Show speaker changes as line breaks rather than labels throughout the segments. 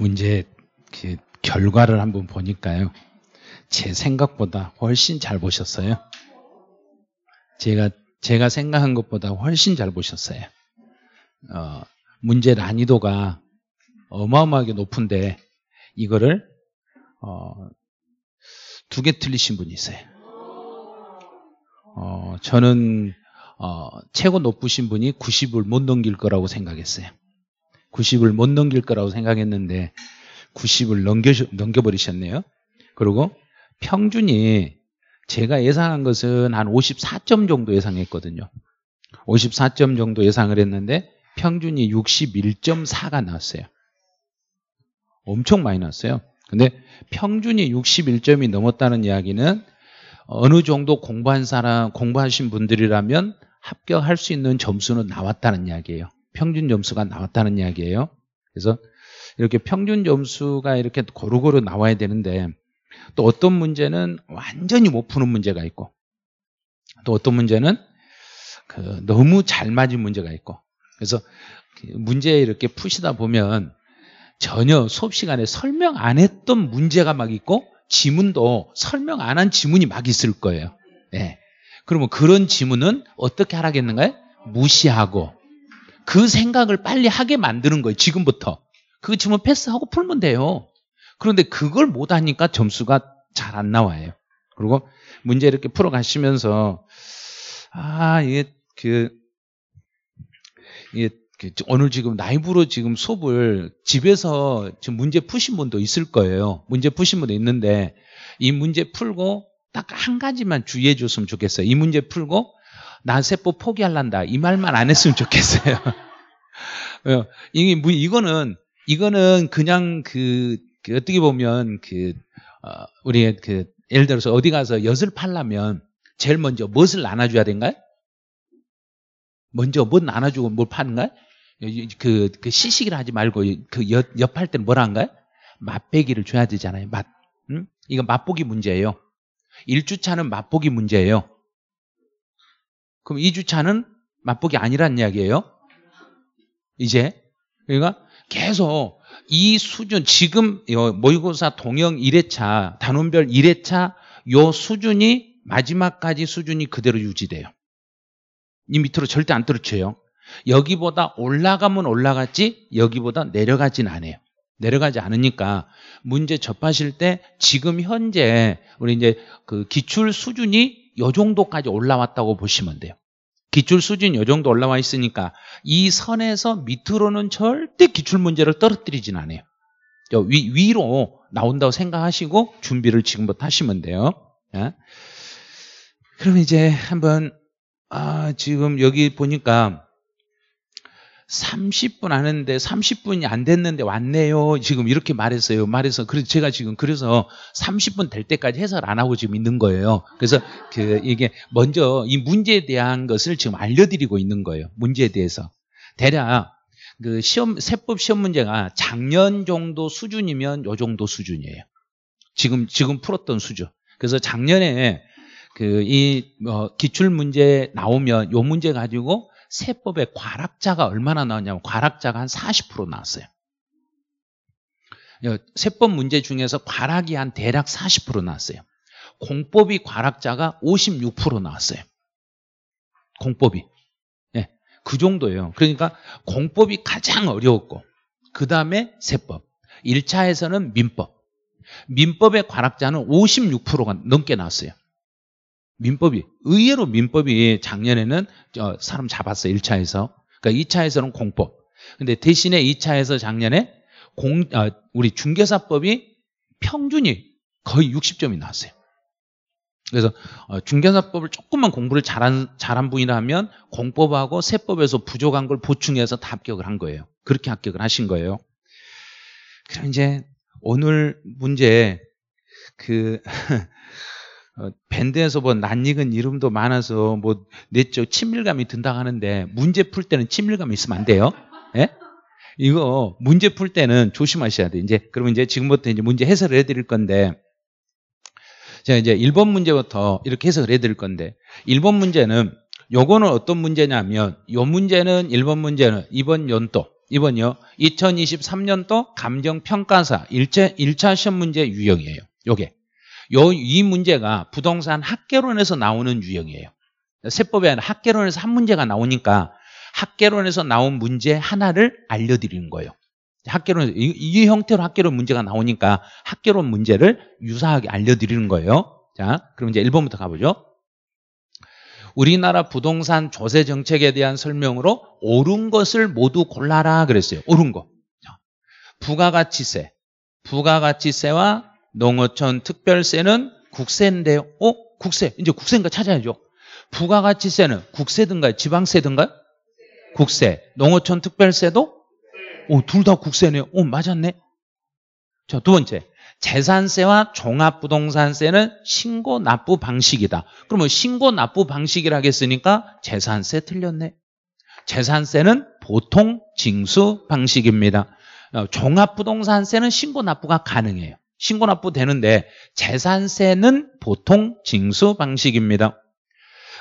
문제 그 결과를 한번 보니까요. 제 생각보다 훨씬 잘 보셨어요. 제가 제가 생각한 것보다 훨씬 잘 보셨어요. 어, 문제 난이도가 어마어마하게 높은데 이거를 어, 두 개 틀리신 분이 있어요. 어, 저는 어, 최고 높으신 분이 90을 못 넘길 거라고 생각했어요. 90을 못 넘길 거라고 생각했는데 90을 넘겨, 넘겨버리셨네요. 그리고 평균이 제가 예상한 것은 한 54점 정도 예상했거든요. 54점 정도 예상을 했는데 평균이 61.4가 나왔어요. 엄청 많이 나왔어요. 근데 평균이 61점이 넘었다는 이야기는 어느 정도 공부한 사람, 공부하신 분들이라면 합격할 수 있는 점수는 나왔다는 이야기예요. 평균 점수가 나왔다는 이야기예요. 그래서 이렇게 평균 점수가 이렇게 고루고루 나와야 되는데 또 어떤 문제는 완전히 못 푸는 문제가 있고 또 어떤 문제는 그 너무 잘 맞은 문제가 있고 그래서 그 문제 이렇게 푸시다 보면 전혀 수업 시간에 설명 안 했던 문제가 막 있고 지문도 설명 안 한 지문이 막 있을 거예요. 네. 그러면 그런 지문은 어떻게 하라겠는가요? 무시하고 그 생각을 빨리 하게 만드는 거예요. 지금부터. 그지문 패스하고 풀면 돼요. 그런데 그걸 못하니까 점수가 잘 안 나와요. 그리고 문제 이렇게 풀어가시면서, 아, 이게, 그, 이게, 오늘 그 지금 라이브로 지금 수업을 집에서 지금 문제 푸신 분도 있을 거예요. 문제 푸신 분도 있는데, 이 문제 풀고 딱 한 가지만 주의해 줬으면 좋겠어요. 이 문제 풀고 난 세포 포기할란다. 이 말만 안 했으면 좋겠어요. 어, 이게 뭐 이거는 이거는 그냥 그, 그 어떻게 보면 그 어, 우리그 예를 들어서 어디 가서 엿을 팔라면 제일 먼저 무엇을 나눠줘야 된가요? 먼저 뭐 나눠주고 뭘 파는가요? 그, 그 시식을 하지 말고 그 엿, 엿할 때는 뭐라 한가요? 맛배기를 줘야 되잖아요. 맛. 응? 이거 맛보기 문제예요. 1주차는 맛보기 문제예요. 그럼 2주차는 맛보기 아니란 이야기예요. 이제. 그러니까 계속 이 수준, 지금 모의고사 동영 1회차, 단원별 1회차 요 수준이 마지막까지 수준이 그대로 유지돼요. 이 밑으로 절대 안 떨어져요. 여기보다 올라가면 올라갔지 여기보다 내려가진 않아요. 내려가지 않으니까 문제 접하실 때 지금 현재 우리 이제 그 기출 수준이 요 정도까지 올라왔다고 보시면 돼요. 기출 수준이 요 정도 올라와 있으니까 이 선에서 밑으로는 절대 기출 문제를 떨어뜨리진 않아요. 위, 위로 나온다고 생각하시고 준비를 지금부터 하시면 돼요. 예? 그럼 이제 한번 아, 지금 여기 보니까 30분 하는데 30분이 안 됐는데 왔네요. 지금 이렇게 말했어요. 말해서 그래서 제가 지금 그래서 30분 될 때까지 해설 안 하고 지금 있는 거예요. 그래서 그 이게 먼저 이 문제에 대한 것을 지금 알려드리고 있는 거예요. 문제에 대해서 대략 그 시험 세법 시험 문제가 작년 정도 수준이면 요 정도 수준이에요. 지금 지금 풀었던 수준. 그래서 작년에 그이 어, 뭐 기출 문제 나오면 요 문제 가지고 세법에 과락자가 얼마나 나왔냐면 과락자가 한 40% 나왔어요. 세법 문제 중에서 과락이 한 대략 40% 나왔어요. 공법이 과락자가 56% 나왔어요. 공법이. 예. 그 정도예요. 그러니까 공법이 가장 어려웠고, 그 다음에 세법. 1차에서는 민법. 민법의 과락자는 56%가 넘게 나왔어요. 민법이 의외로 민법이 작년에는 사람 잡았어 요 1차에서 그러니까 2차에서는 공법 근데 대신에 2차에서 작년에 공, 아, 우리 중개사법이 평균이 거의 60점이 나왔어요 그래서 어, 중개사법을 조금만 공부를 잘한, 잘한 분이라 면 공법하고 세법에서 부족한 걸 보충해서 다 합격을 한 거예요 그렇게 합격을 하신 거예요 그럼 이제 오늘 문제 그 어, 밴드에서 뭐 낯익은 이름도 많아서 뭐 내적 친밀감이 든다 하는데 문제 풀 때는 친밀감이 있으면 안 돼요. 예? 이거 문제 풀 때는 조심하셔야 돼. 요 이제 그러면 이제 지금부터 이제 문제 해설을 해드릴 건데 제가 이제 1번 문제부터 이렇게 해석을 해드릴 건데 1번 문제는 요거는 어떤 문제냐면 요 문제는 1번 문제는 이번 연도 이번요 2023년도 감정평가사 1차, 1차 시험 문제 유형이에요. 요게 요, 이 문제가 부동산 학계론에서 나오는 유형이에요. 세법에아 학계론에서 한 문제가 나오니까 학계론에서 나온 문제 하나를 알려드리는 거예요. 학계론, 이, 이 형태로 학계론 문제가 나오니까 학계론 문제를 유사하게 알려드리는 거예요. 자, 그럼 이제 1번부터 가보죠. 우리나라 부동산 조세 정책에 대한 설명으로 옳은 것을 모두 골라라 그랬어요. 옳은 거. 부가가치세, 부가가치세와 농어촌 특별세는 국세인데요. 어? 국세. 이제 국세인가 찾아야죠. 부가가치세는 국세든가요? 지방세든가요? 국세. 농어촌 특별세도? 어, 둘다 국세네요. 어, 맞았네. 자, 두 번째. 재산세와 종합부동산세는 신고 납부 방식이다. 그러면 신고 납부 방식이라 하겠으니까 재산세 틀렸네. 재산세는 보통 징수 방식입니다. 어, 종합부동산세는 신고 납부가 가능해요. 신고 납부되는데 재산세는 보통 징수 방식입니다.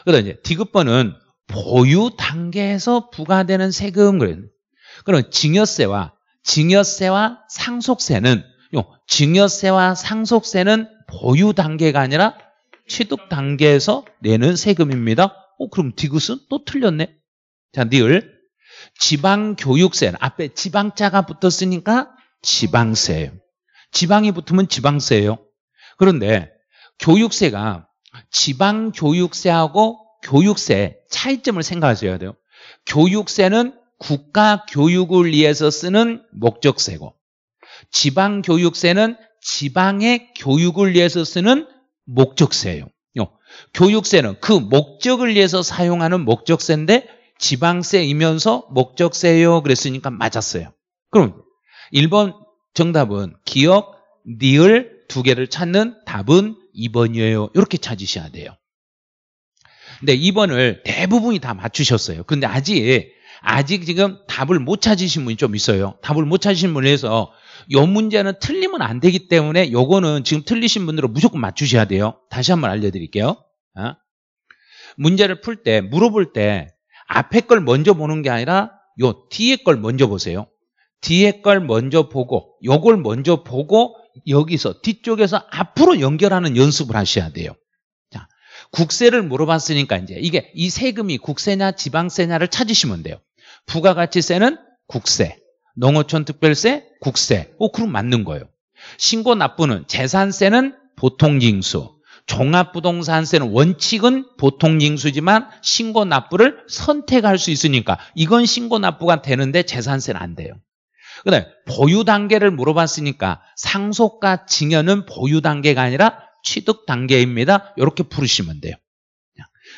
그다음 이제 디귿번은 보유 단계에서 부과되는 세금 그래 그럼 증여세와 증여세와 상속세는 요 증여세와 상속세는 보유 단계가 아니라 취득 단계에서 내는 세금입니다. 어 그럼 디귿은 또 틀렸네. 자, 니을 지방교육세는 앞에 지방자가 붙었으니까 지방세예요. 지방에 붙으면 지방세예요. 그런데 교육세가 지방 교육세하고 교육세 차이점을 생각하셔야 돼요. 교육세는 국가 교육을 위해서 쓰는 목적세고 지방 교육세는 지방의 교육을 위해서 쓰는 목적세예요. 교육세는 그 목적을 위해서 사용하는 목적세인데 지방세이면서 목적세예요 그랬으니까 맞았어요. 그럼 1번 정답은 기억, 니을 두 개를 찾는 답은 2번이에요. 이렇게 찾으셔야 돼요. 근데 2번을 대부분이 다 맞추셨어요. 근데 아직 아직 지금 답을 못 찾으신 분이 좀 있어요. 답을 못 찾으신 분에서 이 문제는 틀리면 안 되기 때문에 요거는 지금 틀리신 분들은 무조건 맞추셔야 돼요. 다시 한번 알려드릴게요. 어? 문제를 풀 때, 물어볼 때 앞에 걸 먼저 보는 게 아니라 요 뒤에 걸 먼저 보세요. 뒤에 걸 먼저 보고 요걸 먼저 보고 여기서 뒤쪽에서 앞으로 연결하는 연습을 하셔야 돼요. 자, 국세를 물어봤으니까 이제 이게 이 세금이 국세냐 지방세냐를 찾으시면 돼요. 부가가치세는 국세, 농어촌 특별세 국세. 어, 그럼 맞는 거예요. 신고 납부는 재산세는 보통징수, 종합부동산세는 원칙은 보통징수지만 신고 납부를 선택할 수 있으니까 이건 신고 납부가 되는데 재산세는 안 돼요. 근데 보유 단계를 물어봤으니까 상속과 증여는 보유 단계가 아니라 취득 단계입니다. 이렇게 풀으시면 돼요.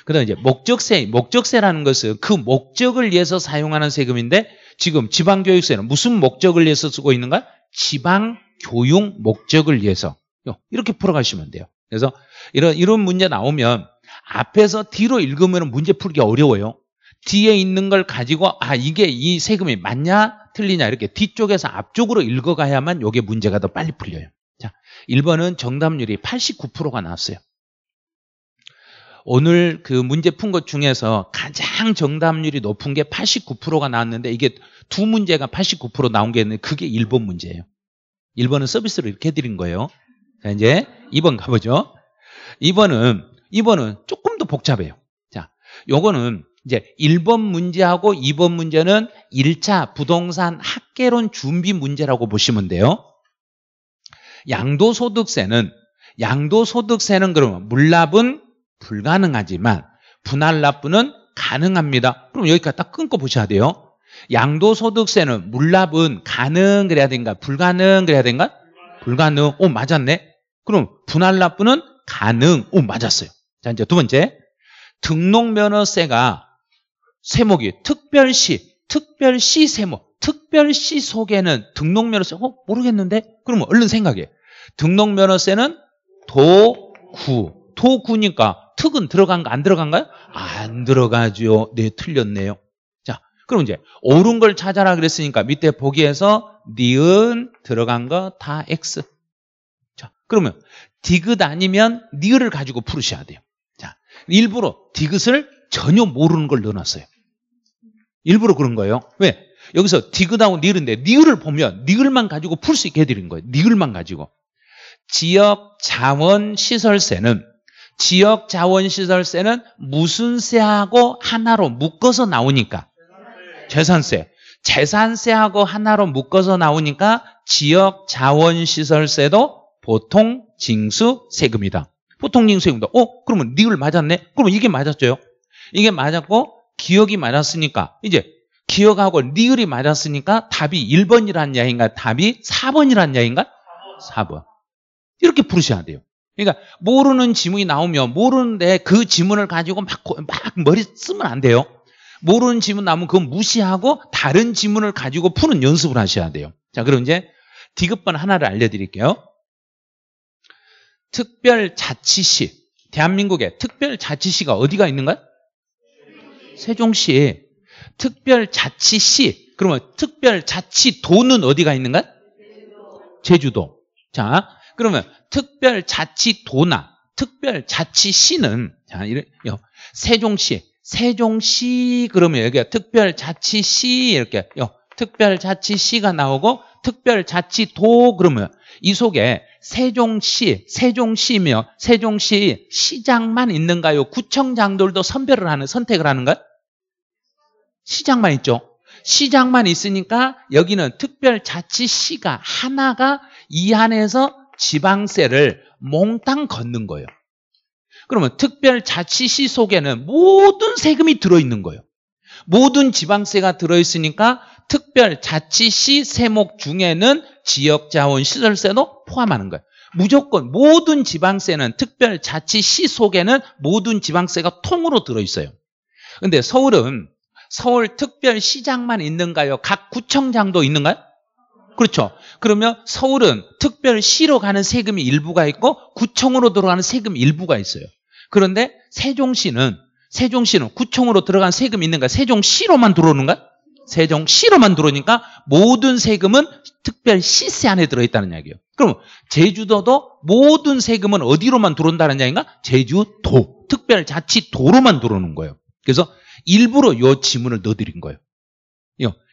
그다음 이제 목적세, 목적세라는 것은 그 목적을 위해서 사용하는 세금인데 지금 지방교육세는 무슨 목적을 위해서 쓰고 있는가? 지방교육 목적을 위해서 이렇게 풀어가시면 돼요. 그래서 이런 이런 문제 나오면 앞에서 뒤로 읽으면 문제 풀기 어려워요. 뒤에 있는 걸 가지고 아 이게 이 세금이 맞냐 틀리냐 이렇게 뒤쪽에서 앞쪽으로 읽어가야만 이게 문제가 더 빨리 풀려요. 자, 1번은 정답률이 89%가 나왔어요. 오늘 그 문제 푼 것 중에서 가장 정답률이 높은 게 89%가 나왔는데 이게 두 문제가 89% 나온 게 있는데 그게 1번 문제예요. 1번은 서비스로 이렇게 해드린 거예요. 자, 이제 2번 가보죠. 2번은, 2번은 조금 더 복잡해요. 자, 요거는 이제 1번 문제하고 2번 문제는 1차 부동산 학계론 준비 문제라고 보시면 돼요. 양도소득세는 양도소득세는 그러면 물납은 불가능하지만 분할납부는 가능합니다. 그럼 여기까지 딱 끊고 보셔야 돼요. 양도소득세는 물납은 가능 그래야 된가 불가능 그래야 된가 불가능 오 맞았네 그럼 분할납부는 가능 오 맞았어요 자 이제 두 번째 등록면허세가 세목이 특별시, 특별시 세목, 특별시 속에는 등록면허세, 어? 모르겠는데? 그러면 얼른 생각해. 등록면허세는 도, 구. 도구니까 특은 들어간 거 안 들어간가요? 안 들어가죠. 네, 틀렸네요. 자, 그럼 이제 옳은 걸 찾아라 그랬으니까 밑에 보기에서 니은 들어간 거 다 X. 자, 그러면 디귿 아니면 니을을 가지고 풀으셔야 돼요. 자, 일부러 디귿을 전혀 모르는 걸 넣어놨어요. 일부러 그런 거예요. 왜? 여기서 디귿하고 니은인데 니을을 보면 니을만 가지고 풀 수 있게 해드린 거예요. 니을만 가지고. 지역 자원 시설세는 지역 자원 시설세는 무슨 세하고 하나로 묶어서 나오니까 재산세. 재산세하고 하나로 묶어서 나오니까 지역 자원 시설세도 보통 징수 세금이다. 보통 징수 세금이다. 어, 그러면 니을 맞았네. 그러면 이게 맞았죠. 이게 맞았고 기억이 많았으니까 이제 기억하고 리을이 많았으니까 답이 1번이란 야인가 답이 4번이란 야인가 4번. 이렇게 부르셔야 돼요. 그러니까 모르는 지문이 나오면 모르는데 그 지문을 가지고 막, 막 머리 쓰면 안 돼요. 모르는 지문 나오면 그건 무시하고 다른 지문을 가지고 푸는 연습을 하셔야 돼요. 자, 그럼 이제 디귿번 하나를 알려드릴게요. 특별자치시. 대한민국의 특별자치시가 어디가 있는가요? 세종시에 특별자치시 그러면 특별자치도는 어디가 있는가? 제주도. 제주도. 자, 그러면 특별자치도나 특별자치시는 자, 이래 세종시 세종시 그러면 여기가 특별자치시 이렇게 요, 특별자치시가 나오고 특별자치도 그러면 이 속에 세종시, 세종시며 세종시 시장만 있는가요? 구청장들도 선별을 하는 선택을 하는가요? 시장만 있죠. 시장만 있으니까 여기는 특별자치시가 하나가 이 안에서 지방세를 몽땅 걷는 거예요. 그러면 특별자치시 속에는 모든 세금이 들어있는 거예요. 모든 지방세가 들어있으니까 특별자치시 세목 중에는 지역자원시설세도 포함하는 거예요. 무조건 모든 지방세는 특별자치시 속에는 모든 지방세가 통으로 들어있어요. 근데 서울은 서울특별시장만 있는가요? 각 구청장도 있는가요? 그렇죠. 그러면 서울은 특별시로 가는 세금이 일부가 있고 구청으로 들어가는 세금 일부가 있어요. 그런데 세종시는 세종시는 구청으로 들어간 세금이 있는가? 세종시로만 들어오는가? 세종시로만 들어오니까 모든 세금은 특별시세 안에 들어있다는 이야기예요. 그럼 제주도도 모든 세금은 어디로만 들어온다는 이야기인가? 제주도, 특별자치도로만 들어오는 거예요. 그래서 일부러 요 지문을 넣어드린 거예요.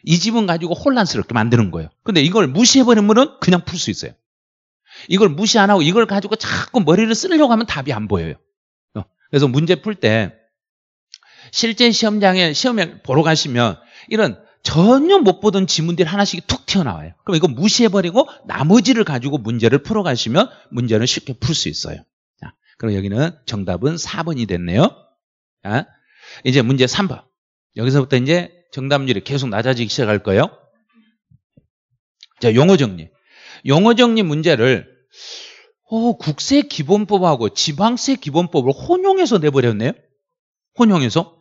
이 지문 가지고 혼란스럽게 만드는 거예요. 근데 이걸 무시해버리면 그냥 풀 수 있어요. 이걸 무시 안 하고 이걸 가지고 자꾸 머리를 쓰려고 하면 답이 안 보여요. 어, 그래서 문제 풀 때 실제 시험장에 시험에 보러 가시면 이런 전혀 못 보던 지문들이 하나씩 툭 튀어나와요. 그럼 이거 무시해버리고 나머지를 가지고 문제를 풀어가시면 문제는 쉽게 풀 수 있어요. 자, 그럼 여기는 정답은 4번이 됐네요. 자, 이제 문제 3번. 여기서부터 이제 정답률이 계속 낮아지기 시작할 거예요. 자, 용어 정리. 용어 정리 문제를 어, 국세 기본법하고 지방세 기본법을 혼용해서 내버렸네요. 혼용해서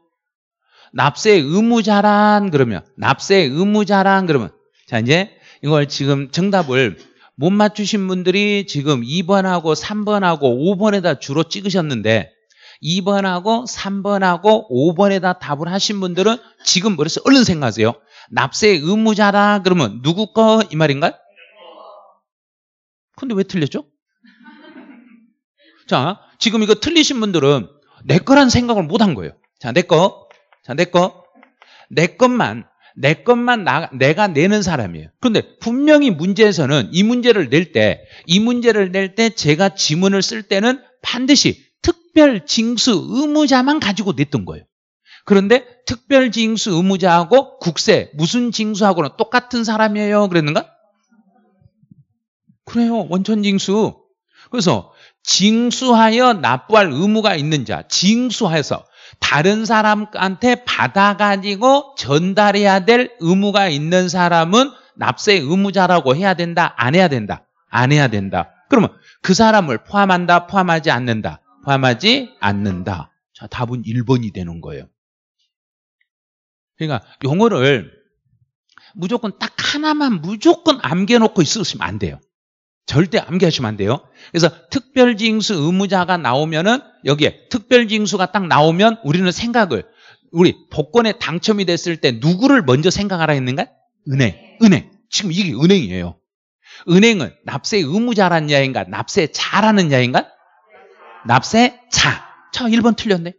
납세 의무자란 그러면 납세 의무자란 그러면 자 이제 이걸 지금 정답을 못 맞추신 분들이 지금 2번하고 3번하고 5번에다 주로 찍으셨는데 2번하고 3번하고 5번에다 답을 하신 분들은 지금 벌써 얼른 생각하세요. 납세 의무자다 그러면 누구 거 이 말인가요? 근데 왜 틀렸죠? 자, 지금 이거 틀리신 분들은 내 거란 생각을 못 한 거예요. 자, 내 거. 자, 내 거. 내 것만 내 것만 나, 내가 내는 사람이에요. 그런데 분명히 문제에서는 이 문제를 낼 때, 이 문제를 낼 때 제가 지문을 쓸 때는 반드시 특별 징수 의무자만 가지고 냈던 거예요. 그런데 특별 징수 의무자하고 국세 무슨 징수하고는 똑같은 사람이에요. 그랬는가? 그래요. 원천 징수. 그래서 징수하여 납부할 의무가 있는 자, 징수하여서 다른 사람한테 받아가지고 전달해야 될 의무가 있는 사람은 납세 의무자라고 해야 된다? 안 해야 된다? 안 해야 된다. 그러면 그 사람을 포함한다, 포함하지 않는다. 포함하지 않는다. 자, 답은 1번이 되는 거예요. 그러니까 용어를 무조건 딱 하나만 무조건 암겨놓고있 쓰시면 안 돼요. 절대 암기하시면 안 돼요. 그래서 특별징수 의무자가 나오면은 여기에 특별징수가 딱 나오면 우리는 생각을 우리 복권에 당첨이 됐을 때 누구를 먼저 생각하라 했는가? 은행, 네. 은행. 지금 이게 은행이에요. 은행은 납세 의무자란 야인가, 납세 잘하는 야인가, 납세, 차. 차 1번 틀렸네.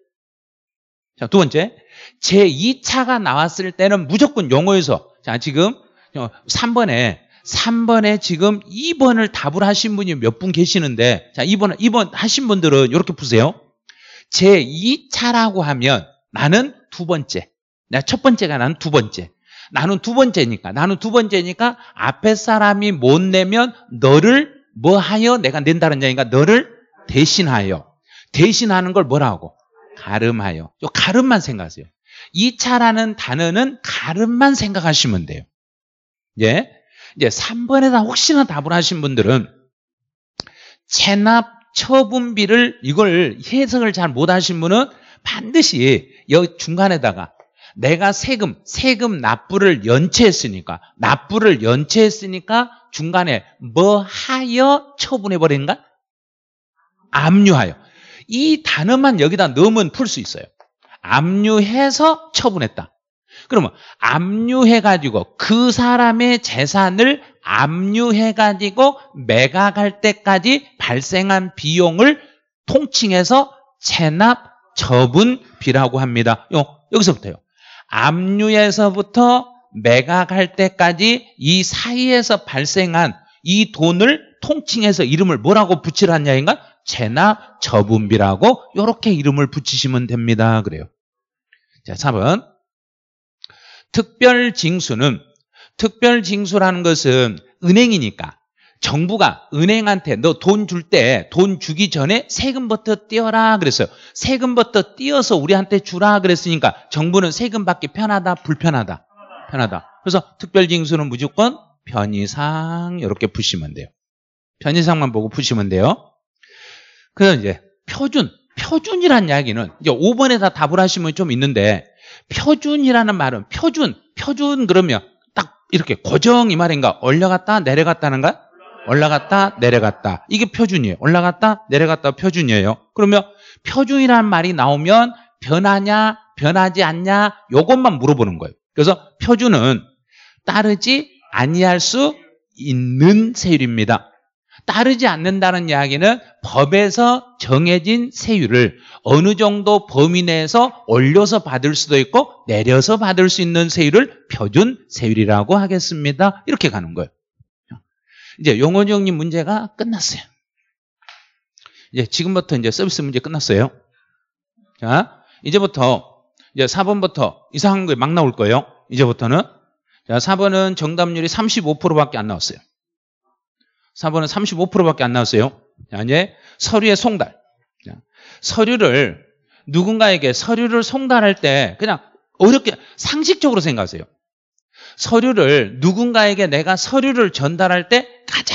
자, 두 번째. 제2차가 나왔을 때는 무조건 용어에서 자, 지금 3번에 어, 3번에 지금 2번을 답을 하신 분이 몇 분 계시는데 자, 2번 2번 하신 분들은 이렇게 보세요 제2차라고 하면 나는 두 번째. 내가 첫 번째가 나는 두 번째. 나는 두 번째니까. 나는 두 번째니까 앞에 사람이 못 내면 너를 뭐 하여 내가 낸다는 얘기니까 너를 대신하여. 대신하는 걸 뭐라고? 가름하여. 요 가름만 생각하세요. 2차라는 단어는 가름만 생각하시면 돼요. 예. 이제 3번에다 혹시나 답을 하신 분들은 체납 처분비를 이걸 해석을 잘 못 하신 분은 반드시 여기 중간에다가 내가 세금, 세금 납부를 연체했으니까, 납부를 연체했으니까 중간에 뭐 하여 처분해버린가? 압류하여. 이 단어만 여기다 넣으면 풀 수 있어요. 압류해서 처분했다. 그러면 압류해가지고 그 사람의 재산을 압류해가지고 매각할 때까지 발생한 비용을 통칭해서 체납 처분비라고 합니다. 요, 여기서부터요. 압류에서부터 매각할 때까지 이 사이에서 발생한 이 돈을 통칭해서 이름을 뭐라고 붙이라 하냐인가? 체나 저분비라고 이렇게 이름을 붙이시면 됩니다. 그래요. 자, 4번. 특별 징수는 특별 징수라는 것은 은행이니까 정부가 은행한테 너 돈 줄 때 돈 주기 전에 세금부터 띄어라 그랬어요. 세금부터 띄어서 우리한테 주라 그랬으니까 정부는 세금 받기 편하다 불편하다 편하다. 그래서 특별 징수는 무조건 편의상 이렇게 푸시면 돼요. 편의상만 보고 푸시면 돼요. 그래서 이제 표준, 표준이란 이야기는 이제 5번에 다 답을 하시면 좀 있는데 표준이라는 말은 표준, 표준 그러면 딱 이렇게 고정 이 말인가? 올려갔다 내려갔다는가? 올라갔다 내려갔다. 이게 표준이에요. 올라갔다 내려갔다 표준이에요. 그러면 표준이란 말이 나오면 변하냐 변하지 않냐 이것만 물어보는 거예요. 그래서 표준은 따르지 아니할 수 있는 세율입니다. 따르지 않는다는 이야기는 법에서 정해진 세율을 어느 정도 범위 내에서 올려서 받을 수도 있고 내려서 받을 수 있는 세율을 표준 세율이라고 하겠습니다. 이렇게 가는 거예요. 이제 용원이 형님 문제가 끝났어요. 이제 지금부터 이제 서비스 문제 끝났어요. 자, 이제부터 이제 4번부터 이상한 거막 나올 거예요. 이제부터는 자, 4번은 정답률이 35%밖에 안 나왔어요. 4번은 35%밖에 안 나왔어요. 아니, 에요 서류의 송달. 서류를 누군가에게 서류를 송달할 때 그냥 어렵게 상식적으로 생각하세요. 서류를 누군가에게 내가 서류를 전달할 때 가장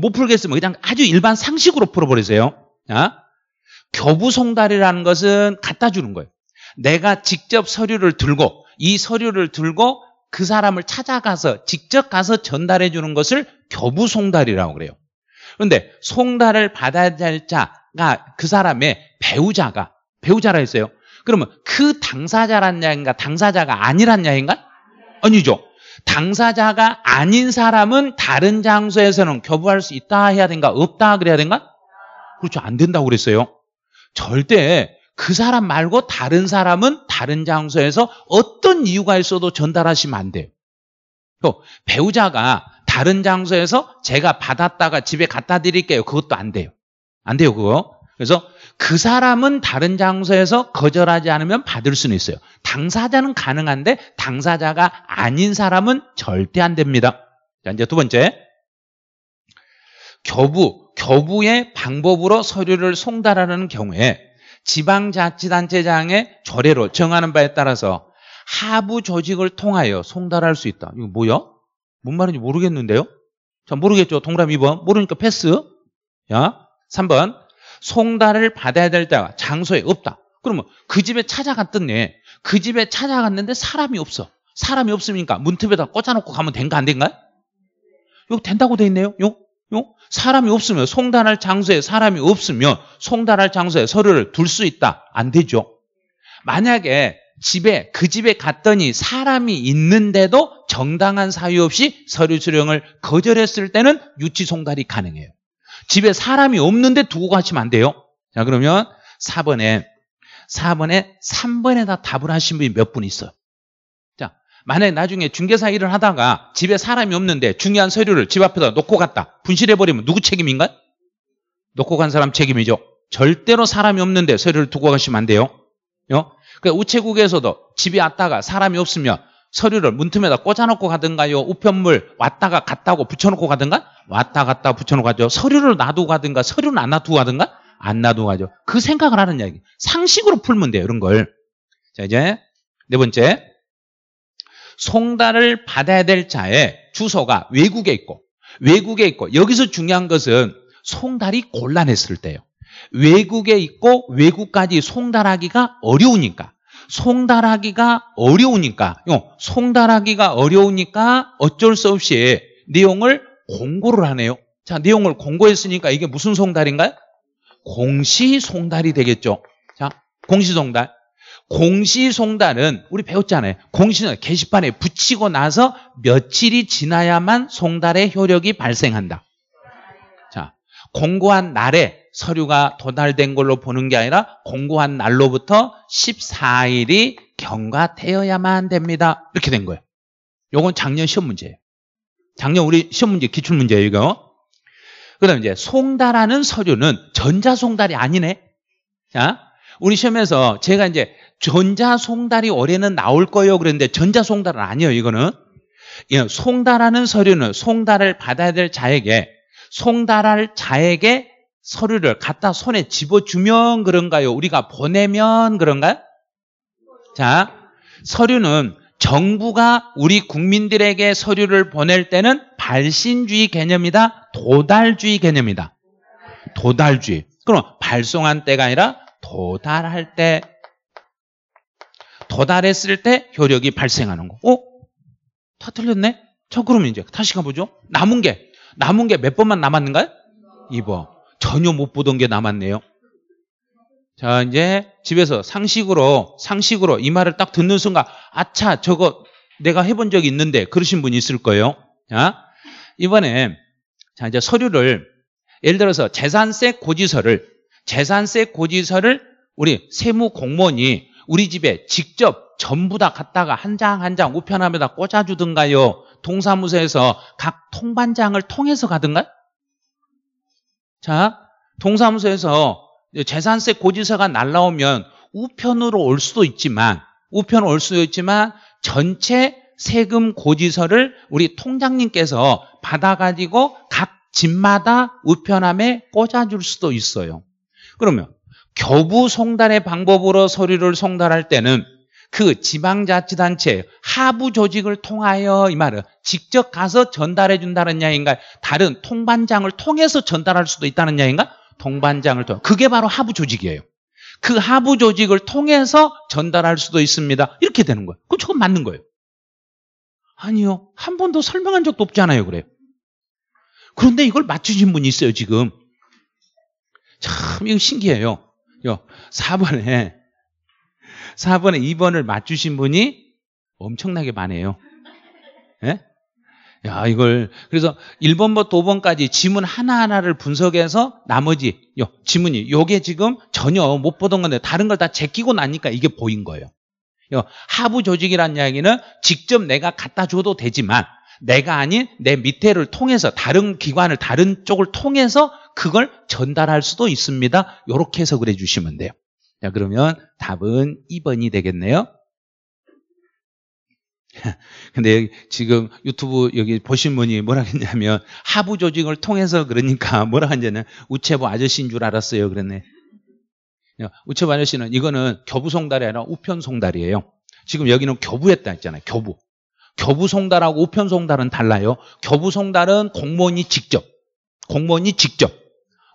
못 풀겠으면 그냥 아주 일반 상식으로 풀어버리세요. 아? 교부 송달이라는 것은 갖다 주는 거예요. 내가 직접 서류를 들고 이 서류를 들고 그 사람을 찾아가서 직접 가서 전달해 주는 것을 교부송달이라고 그래요. 그런데 송달을 받아야 자가 그 사람의 배우자가 배우자라 했어요. 그러면 그 당사자란 야인가 당사자가 아니란 야인가? 아니죠. 당사자가 아닌 사람은 다른 장소에서는 교부할 수 있다 해야 된가? 없다 그래야 된가? 그렇죠. 안 된다고 그랬어요. 절대 그 사람 말고 다른 사람은 다른 장소에서 어떤 이유가 있어도 전달하시면 안 돼요. 배우자가 다른 장소에서 제가 받았다가 집에 갖다 드릴게요. 그것도 안 돼요. 안 돼요, 그거. 그래서 그 사람은 다른 장소에서 거절하지 않으면 받을 수는 있어요. 당사자는 가능한데 당사자가 아닌 사람은 절대 안 됩니다. 자, 이제 두 번째. 교부, 교부의 방법으로 서류를 송달하는 경우에 지방자치단체장의 조례로 정하는 바에 따라서 하부 조직을 통하여 송달할 수 있다. 이거 뭐야? 뭔 말인지 모르겠는데요? 자, 모르겠죠. 동그라미 2번. 모르니까 패스. 야, 3번. 송달을 받아야 될 때가 장소에 없다. 그러면 그 집에 찾아갔던데그 집에 찾아갔는데 사람이 없어. 사람이 없으니까 문틈에다 꽂아놓고 가면 된가 안 된가요? 요 된다고 돼 있네요. 요, 요 사람이 없으면 송달할 장소에 사람이 없으면 송달할 장소에 서류를 둘 수 있다. 안 되죠. 만약에 집에 그 집에 갔더니 사람이 있는데도 정당한 사유 없이 서류 수령을 거절했을 때는 유치송달이 가능해요. 집에 사람이 없는데 두고 가시면 안 돼요. 자 그러면 4번에 4번에 3번에다 답을 하신 분이 몇 분 있어요. 자 만약에 나중에 중개사 일을 하다가 집에 사람이 없는데 중요한 서류를 집 앞에다 놓고 갔다 분실해버리면 누구 책임인가요? 놓고 간 사람 책임이죠. 절대로 사람이 없는데 서류를 두고 가시면 안 돼요. 요? 어? 그러니까 우체국에서도 집에 왔다가 사람이 없으면 서류를 문틈에다 꽂아놓고 가든가요? 우편물 왔다가 갔다고 붙여놓고 가든가? 왔다 갔다 붙여놓고 가죠. 서류를 놔두고 가든가? 서류는 안 놔두고 가든가? 안 놔두고 가죠. 그 생각을 하는 이야기. 상식으로 풀면 돼요. 이런 걸. 자 이제 네 번째. 송달을 받아야 될 자의 주소가 외국에 있고 외국에 있고 여기서 중요한 것은 송달이 곤란했을 때요. 외국에 있고 외국까지 송달하기가 어려우니까 송달하기가 어려우니까 송달하기가 어려우니까 어쩔 수 없이 내용을 공고를 하네요. 자, 내용을 공고했으니까 이게 무슨 송달인가요? 공시송달이 되겠죠. 자, 공시송달. 공시송달은 우리 배웠잖아요. 공시는 게시판에 붙이고 나서 며칠이 지나야만 송달의 효력이 발생한다. 공고한 날에 서류가 도달된 걸로 보는 게 아니라 공고한 날로부터 14일이 경과되어야만 됩니다. 이렇게 된 거예요. 이건 작년 시험 문제예요. 작년 우리 시험 문제 기출 문제예요, 이거. 그다음 이제 송달하는 서류는 전자 송달이 아니네. 자, 우리 시험에서 제가 이제 전자 송달이 올해는 나올 거예요. 그랬는데 전자 송달은 아니에요, 이거는. 송달하는 서류는 송달을 받아야 될 자에게 송달할 자에게 서류를 갖다 손에 집어주면 그런가요? 우리가 보내면 그런가요? 자, 서류는 정부가 우리 국민들에게 서류를 보낼 때는 발신주의 개념이다, 도달주의 개념이다. 도달주의. 그럼 발송한 때가 아니라 도달할 때 도달했을 때 효력이 발생하는 거. 어? 다 틀렸네? 저 그러면 이제 다시 가보죠. 남은 게 남은 게 몇 번만 남았는가요? 2번. 전혀 못 보던 게 남았네요. 자, 이제 집에서 상식으로, 상식으로 이 말을 딱 듣는 순간, 아차, 저거 내가 해본 적이 있는데, 그러신 분이 있을 거예요. 자, 이번에, 자, 이제 서류를, 예를 들어서 재산세 고지서를, 재산세 고지서를 우리 세무 공무원이 우리 집에 직접 전부 다 갖다가 한 장 한장 한 장 우편함에다 꽂아주든가요? 동사무소에서 각 통반장을 통해서 가든가? 자, 동사무소에서 재산세 고지서가 날라오면 우편으로 올 수도 있지만 우편으로 올 수도 있지만 전체 세금 고지서를 우리 통장님께서 받아가지고 각 집마다 우편함에 꽂아줄 수도 있어요. 그러면 교부 송달의 방법으로 서류를 송달할 때는 그 지방자치단체 하부 조직을 통하여 이 말은 직접 가서 전달해 준다는 이 야인가 기 다른 통반장을 통해서 전달할 수도 있다는 이 야인가 기 통반장을 통해 그게 바로 하부 조직이에요. 그 하부 조직을 통해서 전달할 수도 있습니다. 이렇게 되는 거예요. 그럼 저건 맞는 거예요. 아니요. 한 번도 설명한 적도 없잖아요. 그래요. 그런데 이걸 맞추신 분이 있어요, 지금. 참, 이거 신기해요 4번에 4번에 2번을 맞추신 분이 엄청나게 많아요. 예? 야, 이걸 그래서 1번부터 5번까지 지문 하나하나를 분석해서 나머지 요 지문이 요게 지금 전혀 못 보던 건데 다른 걸 다 제끼고 나니까 이게 보인 거예요. 요 하부 조직이라는 이야기는 직접 내가 갖다 줘도 되지만 내가 아닌 내 밑에를 통해서 다른 기관을 다른 쪽을 통해서 그걸 전달할 수도 있습니다. 이렇게 해서 그래 주시면 돼요. 자, 그러면 답은 2번이 되겠네요. 근데 지금 유튜브 여기 보신 분이 뭐라 했냐면 하부 조직을 통해서 그러니까 뭐라 했냐면 우체부 아저씨인 줄 알았어요. 그랬네. 우체부 아저씨는 이거는 교부 송달이 아니라 우편 송달이에요. 지금 여기는 교부했다 했잖아요. 교부. 교부 송달하고 우편 송달은 달라요. 교부 송달은 공무원이 직접, 공무원이 직접,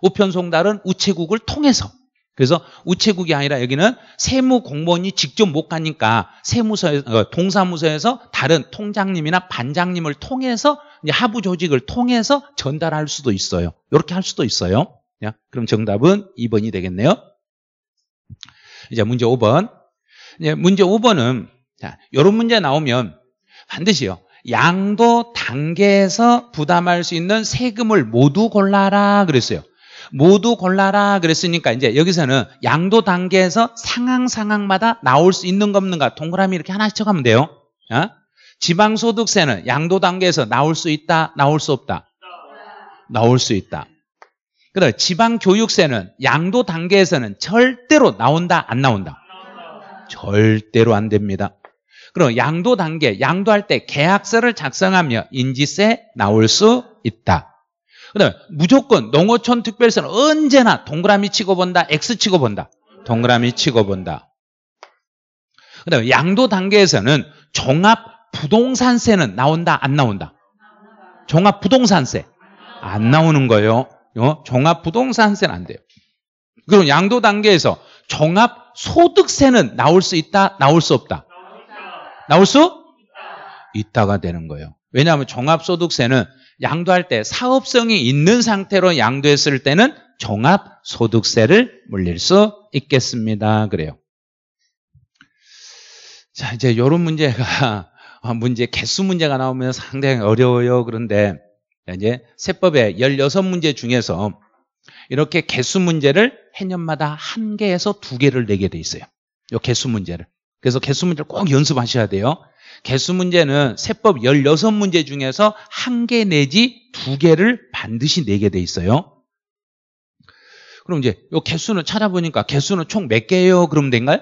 우편 송달은 우체국을 통해서 그래서 우체국이 아니라 여기는 세무 공무원이 직접 못 가니까 세무서에 어, 동사무소에서 다른 통장님이나 반장님을 통해서 하부 조직을 통해서 전달할 수도 있어요. 이렇게 할 수도 있어요. 그럼 정답은 2번이 되겠네요. 이제 문제 5번. 이제 문제 5번은 자, 이런 문제 나오면 반드시요. 양도 단계에서 부담할 수 있는 세금을 모두 골라라 그랬어요. 모두 골라라 그랬으니까 이제 여기서는 양도 단계에서 상황 상황마다 나올 수 있는 거 없는가 동그라미 이렇게 하나씩 쳐가면 돼요. 어? 지방소득세는 양도 단계에서 나올 수 있다, 나올 수 없다. 나올 수 있다. 그다 지방교육세는 양도 단계에서는 절대로 나온다, 안 나온다. 절대로 안 됩니다. 그럼 양도 단계, 양도할 때 계약서를 작성하며 인지세 나올 수 있다. 그다음 무조건 농어촌 특별시는 언제나 동그라미 치고 본다. X 치고 본다. 동그라미 치고 본다. 그다음 양도 단계에서는 종합 부동산세는 나온다 안 나온다. 종합 부동산세 안 나오는 거예요. 어? 종합 부동산세는 안 돼요. 그럼 양도 단계에서 종합 소득세는 나올 수 있다, 나올 수 없다. 나올 수 있다가 되는 거예요. 왜냐하면 종합소득세는 양도할 때 사업성이 있는 상태로 양도했을 때는 종합소득세를 물릴 수 있겠습니다. 그래요. 자, 이제 이런 문제가 아, 문제 개수 문제가 나오면 상당히 어려워요. 그런데 이제 세법의 16문제 중에서 이렇게 개수 문제를 해년마다 한 개에서 두 개를 내게 돼 있어요. 요 개수 문제를. 그래서 개수 문제를 꼭 연습하셔야 돼요. 개수 문제는 세법 16문제 중에서 한 개 내지 두개를 반드시 내게 돼 있어요. 그럼 이제 요 개수는 찾아보니까 개수는 총 몇 개예요? 그럼 된가요?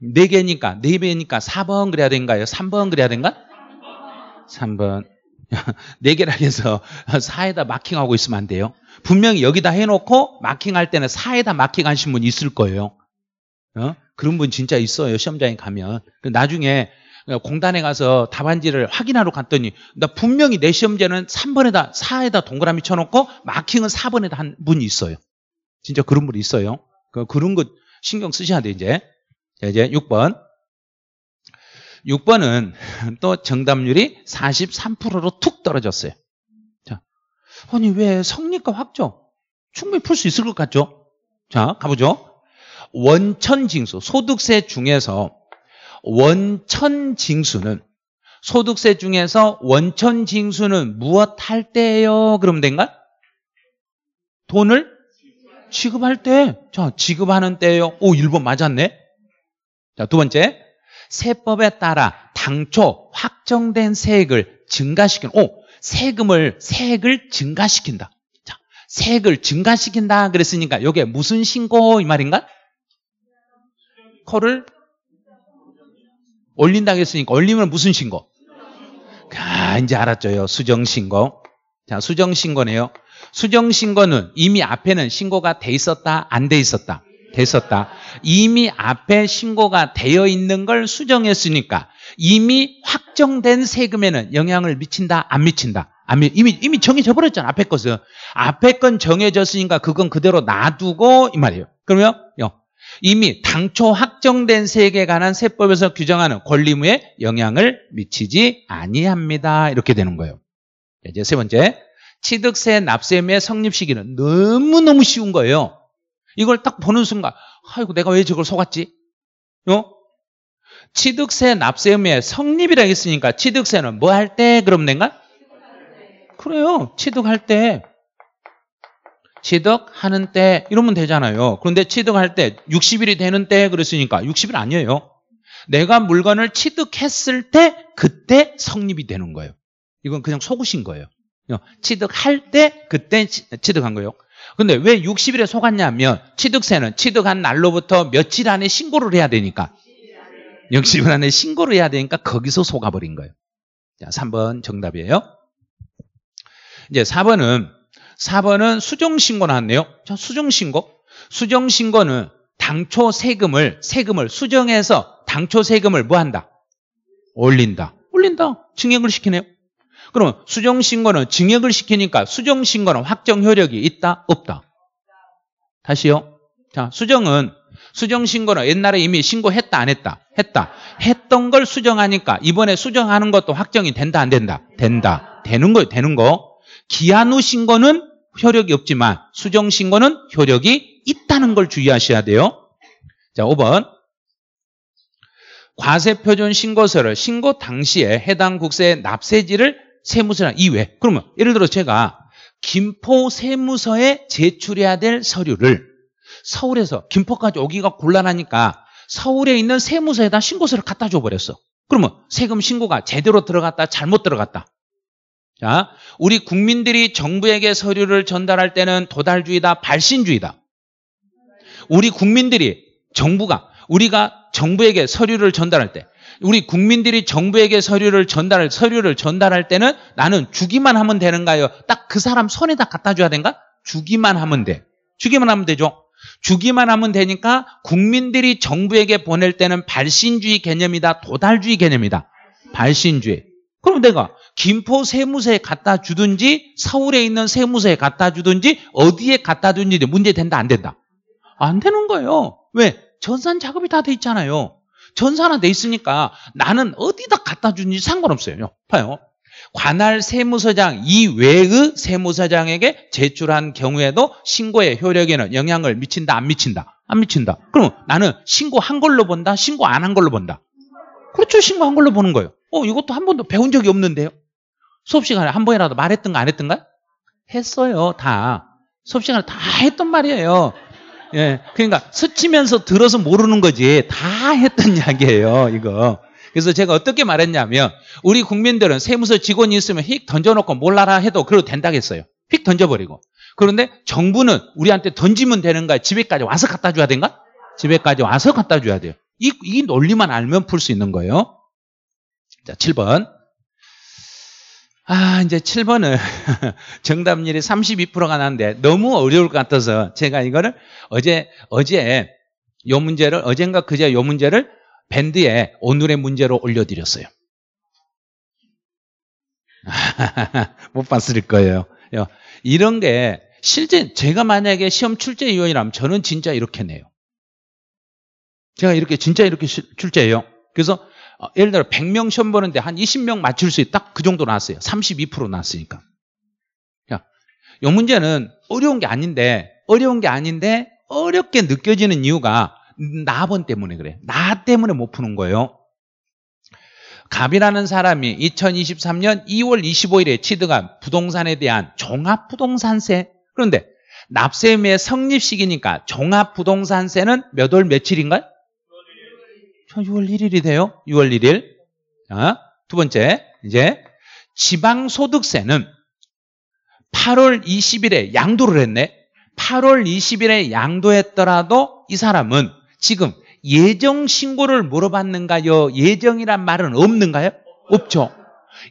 네, 네 개니까 네 배니까 4번 그래야 된가요? 3번 그래야 된가? 3번. 네 개라 해서 4에다 마킹하고 있으면 안 돼요. 분명히 여기다 해놓고 마킹할 때는 4에다 마킹하신 분 있을 거예요. 어? 그런 분 진짜 있어요. 시험장에 가면. 그 나중에 어, 공단에 가서 답안지를 확인하러 갔더니 나 분명히 내 시험제는 3번에다 4에다 동그라미 쳐놓고 마킹은 4번에다 한 분이 있어요. 진짜 그런 분이 있어요. 그, 그런 거 신경 쓰셔야 돼 이제. 자, 이제 6번. 6번은 또 정답률이 43%로 툭 떨어졌어요. 자, 아니 왜 성립과 확정? 충분히 풀 수 있을 것 같죠? 자, 가보죠. 원천징수, 소득세 중에서 원천징수는 소득세 중에서 원천징수는 무엇 할 때예요? 그럼 된가? 돈을 지급할 때. 자, 지급하는 때예요. 오, 1번 맞았네. 자, 두 번째. 세법에 따라 당초 확정된 세액을 증가시키는 오, 세금을 세액을 증가시킨다. 자, 세액을 증가시킨다 그랬으니까 이게 무슨 신고 이 말인가? 코를 올린다고했으니까 올리면 무슨 신고? 아, 이제 알았죠 수정신고. 자, 수정신고네요. 수정신고는 이미 앞에는 신고가 돼 있었다, 안 돼 있었다? 돼 있었다. 이미 앞에 신고가 되어 있는 걸 수정했으니까 이미 확정된 세금에는 영향을 미친다, 안 미친다? 이미, 이미 정해져 버렸잖아, 앞에 것은. 앞에 건 정해졌으니까 그건 그대로 놔두고, 이 말이에요. 그러면, 이미 당초 특정된 세계에 관한 세법에서 규정하는 권리무에 영향을 미치지 아니합니다. 이렇게 되는 거예요. 예, 이제 세 번째, 취득세 납세의 성립 시기는 너무너무 쉬운 거예요. 이걸 딱 보는 순간 아이고 내가 왜 저걸 속았지? 어? 취득세 납세의 성립이라 했으니까 취득세는 뭐 할 때 그럼 된가? 그래요. 취득할 때. 취득하는 때 이러면 되잖아요. 그런데 취득할 때 60일이 되는 때 그랬으니까 60일 아니에요. 내가 물건을 취득했을 때 그때 성립이 되는 거예요. 이건 그냥 속으신 거예요. 어, 취득할 때 그때 취득한 거예요. 근데 왜 60일에 속았냐면 취득세는 취득한 날로부터 며칠 안에 신고를 해야 되니까 60일 안에 신고를 해야 되니까 거기서 속아버린 거예요. 자, 3번 정답이에요. 이제 4번은 4번은 수정신고 나왔내요 수정신고. 수정신고는 당초 세금을, 세금을 수정해서 당초 세금을 뭐 한다? 올린다. 올린다. 증액을 시키네요. 그럼 수정신고는 증액을 시키니까 수정신고는 확정 효력이 있다? 없다? 다시요. 자, 수정은 수정신고는 옛날에 이미 신고했다 안 했다? 했다. 했던 걸 수정하니까 이번에 수정하는 것도 확정이 된다 안 된다? 된다. 되는 거예요. 되는 거. 기한 후 신고는 효력이 없지만 수정 신고는 효력이 있다는 걸 주의하셔야 돼요. 자, 5번. 과세표준 신고서를 신고 당시에 해당 국세의 납세지를 세무서나 이외. 그러면 예를 들어 제가 김포 세무서에 제출해야 될 서류를 서울에서 김포까지 오기가 곤란하니까 서울에 있는 세무서에다 신고서를 갖다 줘버렸어. 그러면 세금 신고가 제대로 들어갔다 잘못 들어갔다. 자, 우리 국민들이 정부에게 서류를 전달할 때는 도달주의다, 발신주의다. 우리 국민들이 정부가 우리가 정부에게 서류를 전달할 때 우리 국민들이 정부에게 서류를 전달할 서류를 전달할 때는 나는 주기만 하면 되는가요? 딱 그 사람 손에다 갖다 줘야 된가? 주기만 하면 돼. 주기만 하면 되죠. 주기만 하면 되니까 국민들이 정부에게 보낼 때는 발신주의 개념이다, 도달주의 개념이다. 발신주의. 그럼 내가 김포 세무서에 갖다 주든지 서울에 있는 세무서에 갖다 주든지 어디에 갖다 주든지 문제 된다 안 된다? 안 되는 거예요. 왜? 전산 작업이 다 돼 있잖아요. 전산화 돼 있으니까 나는 어디다 갖다 주는지 상관없어요. 봐요. 관할 세무서장 이외의 세무서장에게 제출한 경우에도 신고의 효력에는 영향을 미친다 안 미친다? 안 미친다. 그럼 나는 신고한 걸로 본다? 신고 안 한 걸로 본다? 그렇죠. 신고한 걸로 보는 거예요. 어, 이것도 한 번도 배운 적이 없는데요. 수업 시간에 한 번이라도 말했던가 안 했던가? 했어요, 다. 수업 시간에 다 했던 말이에요. 예. 그러니까 스치면서 들어서 모르는 거지. 다 했던 이야기예요, 이거. 그래서 제가 어떻게 말했냐면 우리 국민들은 세무서 직원이 있으면 휙 던져놓고 몰라라 해도 그래도 된다고 했어요. 휙 던져버리고. 그런데 정부는 우리한테 던지면 되는가 집에까지 와서 갖다 줘야 되는가 집에까지 와서 갖다 줘야 돼요. 이, 이 논리만 알면 풀 수 있는 거예요. 자, 7번. 아, 이제 7번은 정답률이 32%가 나는데 너무 어려울 것 같아서 제가 이거를 어제, 어제 요 문제를, 어젠가 그제 요 문제를 밴드에 오늘의 문제로 올려드렸어요. 못 봤을 거예요. 이런 게 실제 제가 만약에 시험 출제위원이라면 저는 진짜 이렇게 내요. 제가 이렇게 진짜 이렇게 출제해요. 그래서 어, 예를 들어 100명 시험 보는데 한 20명 맞출 수 있다? 그 정도 나왔어요. 32% 나왔으니까. 자, 이 문제는 어려운 게 아닌데 어려운 게 아닌데 어렵게 느껴지는 이유가 나번 때문에 그래. 나 때문에 못 푸는 거예요. 갑이라는 사람이 2023년 2월 25일에 취득한 부동산에 대한 종합부동산세 그런데 납세의 성립식이니까 종합부동산세는 몇 월 며칠인가요? 6월 1일이 돼요. 6월 1일. 자, 두 번째, 이제 지방소득세는 8월 20일에 양도를 했네. 8월 20일에 양도했더라도 이 사람은 지금 예정 신고를 물어봤는가요? 예정이란 말은 없는가요? 없죠.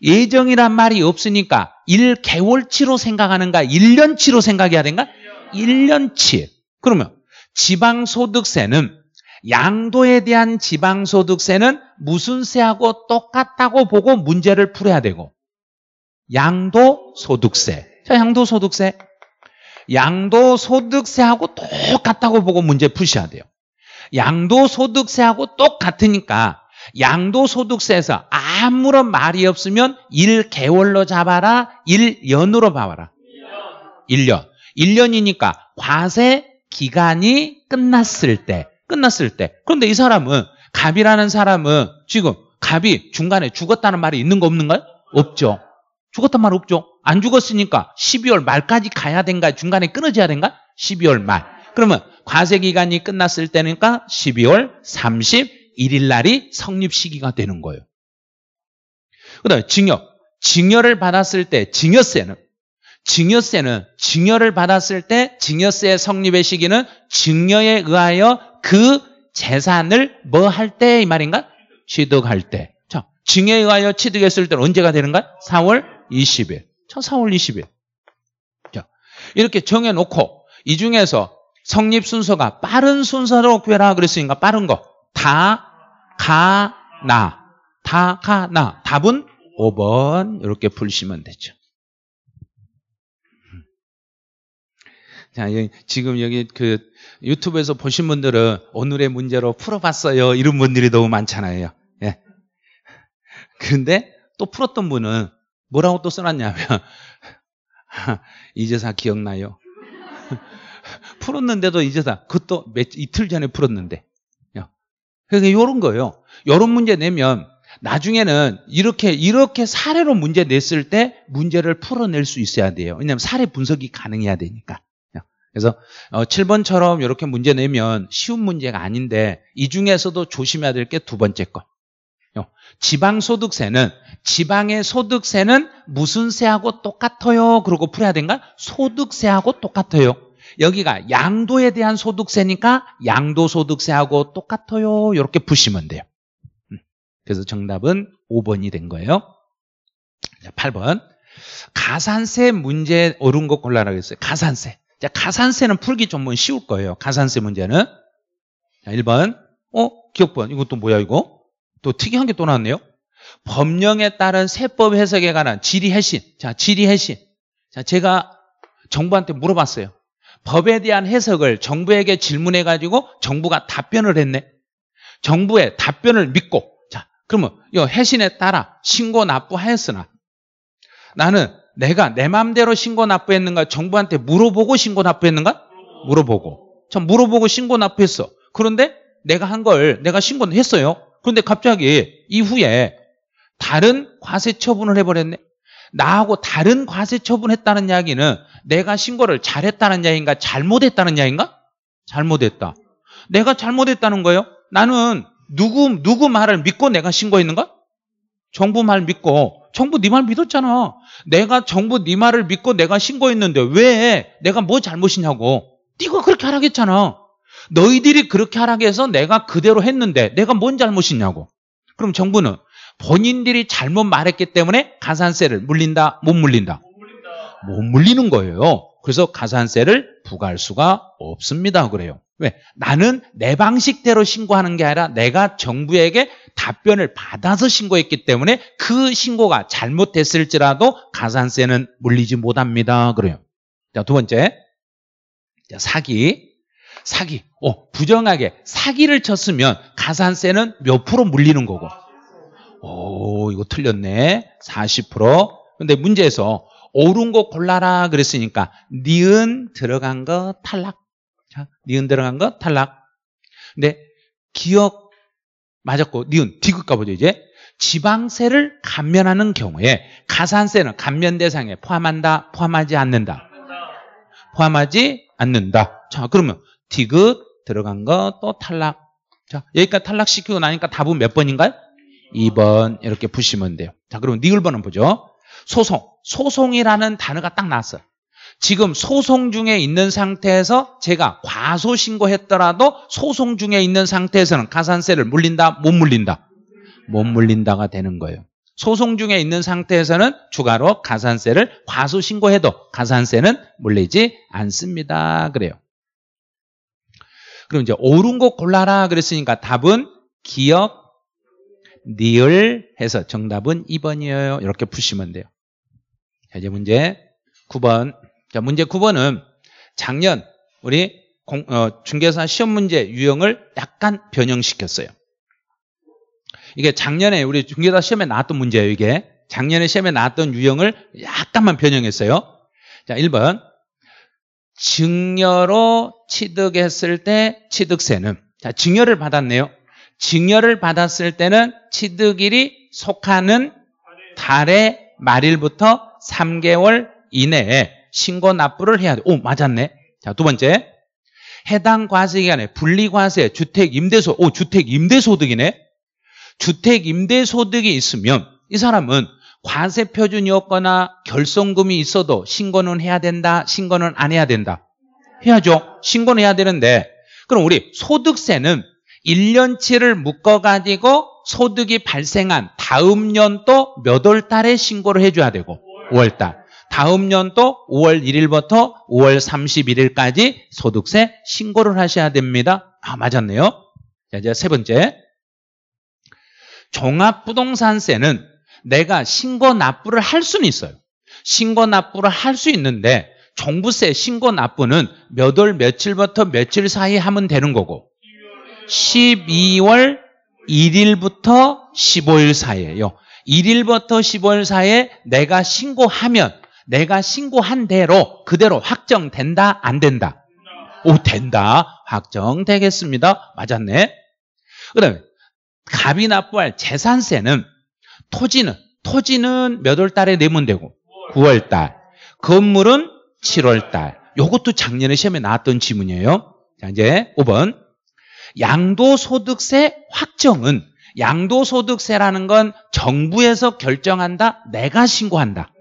예정이란 말이 없으니까 1개월치로 생각하는가? 1년치로 생각해야 되는가 1년치. 그러면 지방소득세는 양도에 대한 지방소득세는 무슨세하고 똑같다고 보고 문제를 풀어야 되고 양도소득세 자 양도소득세 양도소득세하고 똑같다고 보고 문제 푸셔야 돼요 양도소득세하고 똑같으니까 양도소득세에서 아무런 말이 없으면 1개월로 잡아라 1년으로 봐라 1년 1년이니까 과세 기간이 끝났을 때 끝났을 때. 그런데 이 사람은 갑이라는 사람은 지금 갑이 중간에 죽었다는 말이 있는 거 없는가요? 없죠. 죽었단 말 없죠. 안 죽었으니까 12월 말까지 가야 된가? 중간에 끊어져야 된가? 12월 말. 그러면 과세 기간이 끝났을 때니까 12월 31일 날이 성립 시기가 되는 거예요. 그다음에 징역. 징역을 받았을 때 징역세는 징역세는 징역을 받았을 때 징역세의 성립의 시기는 징역에 의하여 그 재산을 뭐 할 때 이 말인가? 취득할 때. 자, 증에 의하여 취득했을 때는 언제가 되는가? 4월 20일. 저 4월 20일. 자, 이렇게 정해놓고 이 중에서 성립 순서가 빠른 순서로 구해라 그랬으니까 빠른 거. 다, 가, 나. 다, 가, 나. 답은 5번. 이렇게 풀시면 되죠. 자, 지금 여기 그 유튜브에서 보신 분들은 오늘의 문제로 풀어봤어요. 이런 분들이 너무 많잖아요. 예. 그런데 또 풀었던 분은 뭐라고 또 써놨냐면, 이제사 기억나요? 풀었는데도 이제사, 그것도 몇, 이틀 전에 풀었는데. 예. 그러 그러니까 이런 거예요. 이런 문제 내면 나중에는 이렇게 이렇게 사례로 문제 냈을 때 문제를 풀어낼 수 있어야 돼요. 왜냐하면 사례 분석이 가능해야 되니까. 그래서 7번처럼 어, 이렇게 문제 내면 쉬운 문제가 아닌데 이 중에서도 조심해야 될 게 두 번째 것. 지방소득세는 지방의 소득세는 무슨 세하고 똑같아요. 그러고 풀어야 된가? 소득세하고 똑같아요. 여기가 양도에 대한 소득세니까 양도소득세하고 똑같아요. 이렇게 푸시면 돼요. 음, 그래서 정답은 5번이 된 거예요. 8번. 가산세 문제 옳은 거 골라라 그랬어요. 가산세. 자, 가산세는 풀기 전문 뭐 쉬울 거예요. 가산세 문제는. 자, 1번. 어? 기억번. 이것도 뭐야, 이거? 또 특이한 게 또 나왔네요. 법령에 따른 세법 해석에 관한 질의해신. 자, 질의해신. 자, 제가 정부한테 물어봤어요. 법에 대한 해석을 정부에게 질문해가지고 정부가 답변을 했네. 정부의 답변을 믿고. 자, 그러면 이 해신에 따라 신고 납부하였으나 나는 내가 내 마음대로 신고 납부했는가? 정부한테 물어보고 신고 납부했는가? 물어보고. 참 물어보고 신고 납부했어. 그런데 내가 한 걸 내가 신고는 했어요. 그런데 갑자기 이후에 다른 과세 처분을 해버렸네. 나하고 다른 과세 처분했다는 이야기는 내가 신고를 잘했다는 이야기인가? 잘못했다는 이야기인가? 잘못했다. 내가 잘못했다는 거예요. 나는 누구 누구 말을 믿고 내가 신고했는가? 정부 말 믿고 정부 네 말 믿었잖아. 내가 정부 네 말을 믿고 내가 신고했는데 왜 내가 뭐 잘못이냐고. 네가 그렇게 하라했잖아 너희들이 그렇게 하라해서 내가 그대로 했는데 내가 뭔 잘못이냐고. 그럼 정부는 본인들이 잘못 말했기 때문에 가산세를 물린다, 못 물린다. 못, 물린다. 못 물리는 거예요. 그래서 가산세를 부과할 수가 없습니다. 그래요. 왜? 나는 내 방식대로 신고하는 게 아니라 내가 정부에게 답변을 받아서 신고했기 때문에 그 신고가 잘못됐을지라도 가산세는 물리지 못합니다. 그래요. 자, 두 번째. 자, 사기. 사기. 어, 부정하게 사기를 쳤으면 가산세는 몇 프로 물리는 거고. 오, 이거 틀렸네. 40%. 근데 문제에서 옳은 거 골라라 그랬으니까 니은 들어간 거 탈락. 자, 니은 들어간 거 탈락. 근데 기억 맞았고 니은 디귿 가보죠 이제. 지방세를 감면하는 경우에 가산세는 감면 대상에 포함한다, 포함하지 않는다. 포함하지 않는다. 자, 그러면 디귿 들어간 거 또 탈락. 자, 여기까지 탈락시키고 나니까 답은 몇 번인가요? 2번 이렇게 푸시면 돼요. 자, 그럼 니을 번은 보죠. 소송. 소송이라는 단어가 딱 나왔어. 요 지금 소송 중에 있는 상태에서 제가 과소 신고했더라도 소송 중에 있는 상태에서는 가산세를 물린다 못 물린다 못 물린다가 되는 거예요. 소송 중에 있는 상태에서는 추가로 가산세를 과소 신고해도 가산세는 물리지 않습니다. 그래요. 그럼 이제 옳은 곳 골라라 그랬으니까 답은 기억, 니을 해서 정답은 2번이에요. 이렇게 푸시면 돼요. 자, 이제 문제 9번. 자, 문제 9번은 작년 우리 공, 어, 중개사 시험 문제 유형을 약간 변형시켰어요. 이게 작년에 우리 중개사 시험에 나왔던 문제예요, 이게. 작년에 시험에 나왔던 유형을 약간만 변형했어요. 자, 1번. 증여로 취득했을 때 취득세는 자, 증여를 받았네요. 증여를 받았을 때는 취득일이 속하는 달의 말일부터 3개월 이내에 신고 납부를 해야 돼. 오, 맞았네. 자, 두 번째. 해당 과세기간에 분리과세, 주택 임대소, 오, 주택 임대소득이네. 주택 임대소득이 있으면 이 사람은 과세 표준이 없거나 결손금이 있어도 신고는 해야 된다, 신고는 안 해야 된다. 해야죠. 신고는 해야 되는데 그럼 우리 소득세는 1년치를 묶어가지고 소득이 발생한 다음 년또몇월 달에 신고를 해줘야 되고 5월 달. 다음 년도 5월 1일부터 5월 31일까지 소득세 신고를 하셔야 됩니다. 아, 맞았네요. 자, 이제 세 번째. 종합부동산세는 내가 신고 납부를 할 수는 있어요. 신고 납부를 할 수 있는데 종부세 신고 납부는 몇월 며칠부터 며칠 사이 하면 되는 거고 12월 1일부터 15일 사이에요. 1일부터 15일 사이에 내가 신고하면 내가 신고한 대로 그대로 확정된다, 안 된다? 오, 된다. 확정되겠습니다. 맞았네. 그 다음에, 갑이 납부할 재산세는 토지는, 토지는 몇월 달에 내면 되고? 9월 달. 건물은 7월 달. 요것도 작년에 시험에 나왔던 지문이에요. 자, 이제 5번. 양도소득세 확정은 양도소득세라는 건 정부에서 결정한다, 내가 신고한다.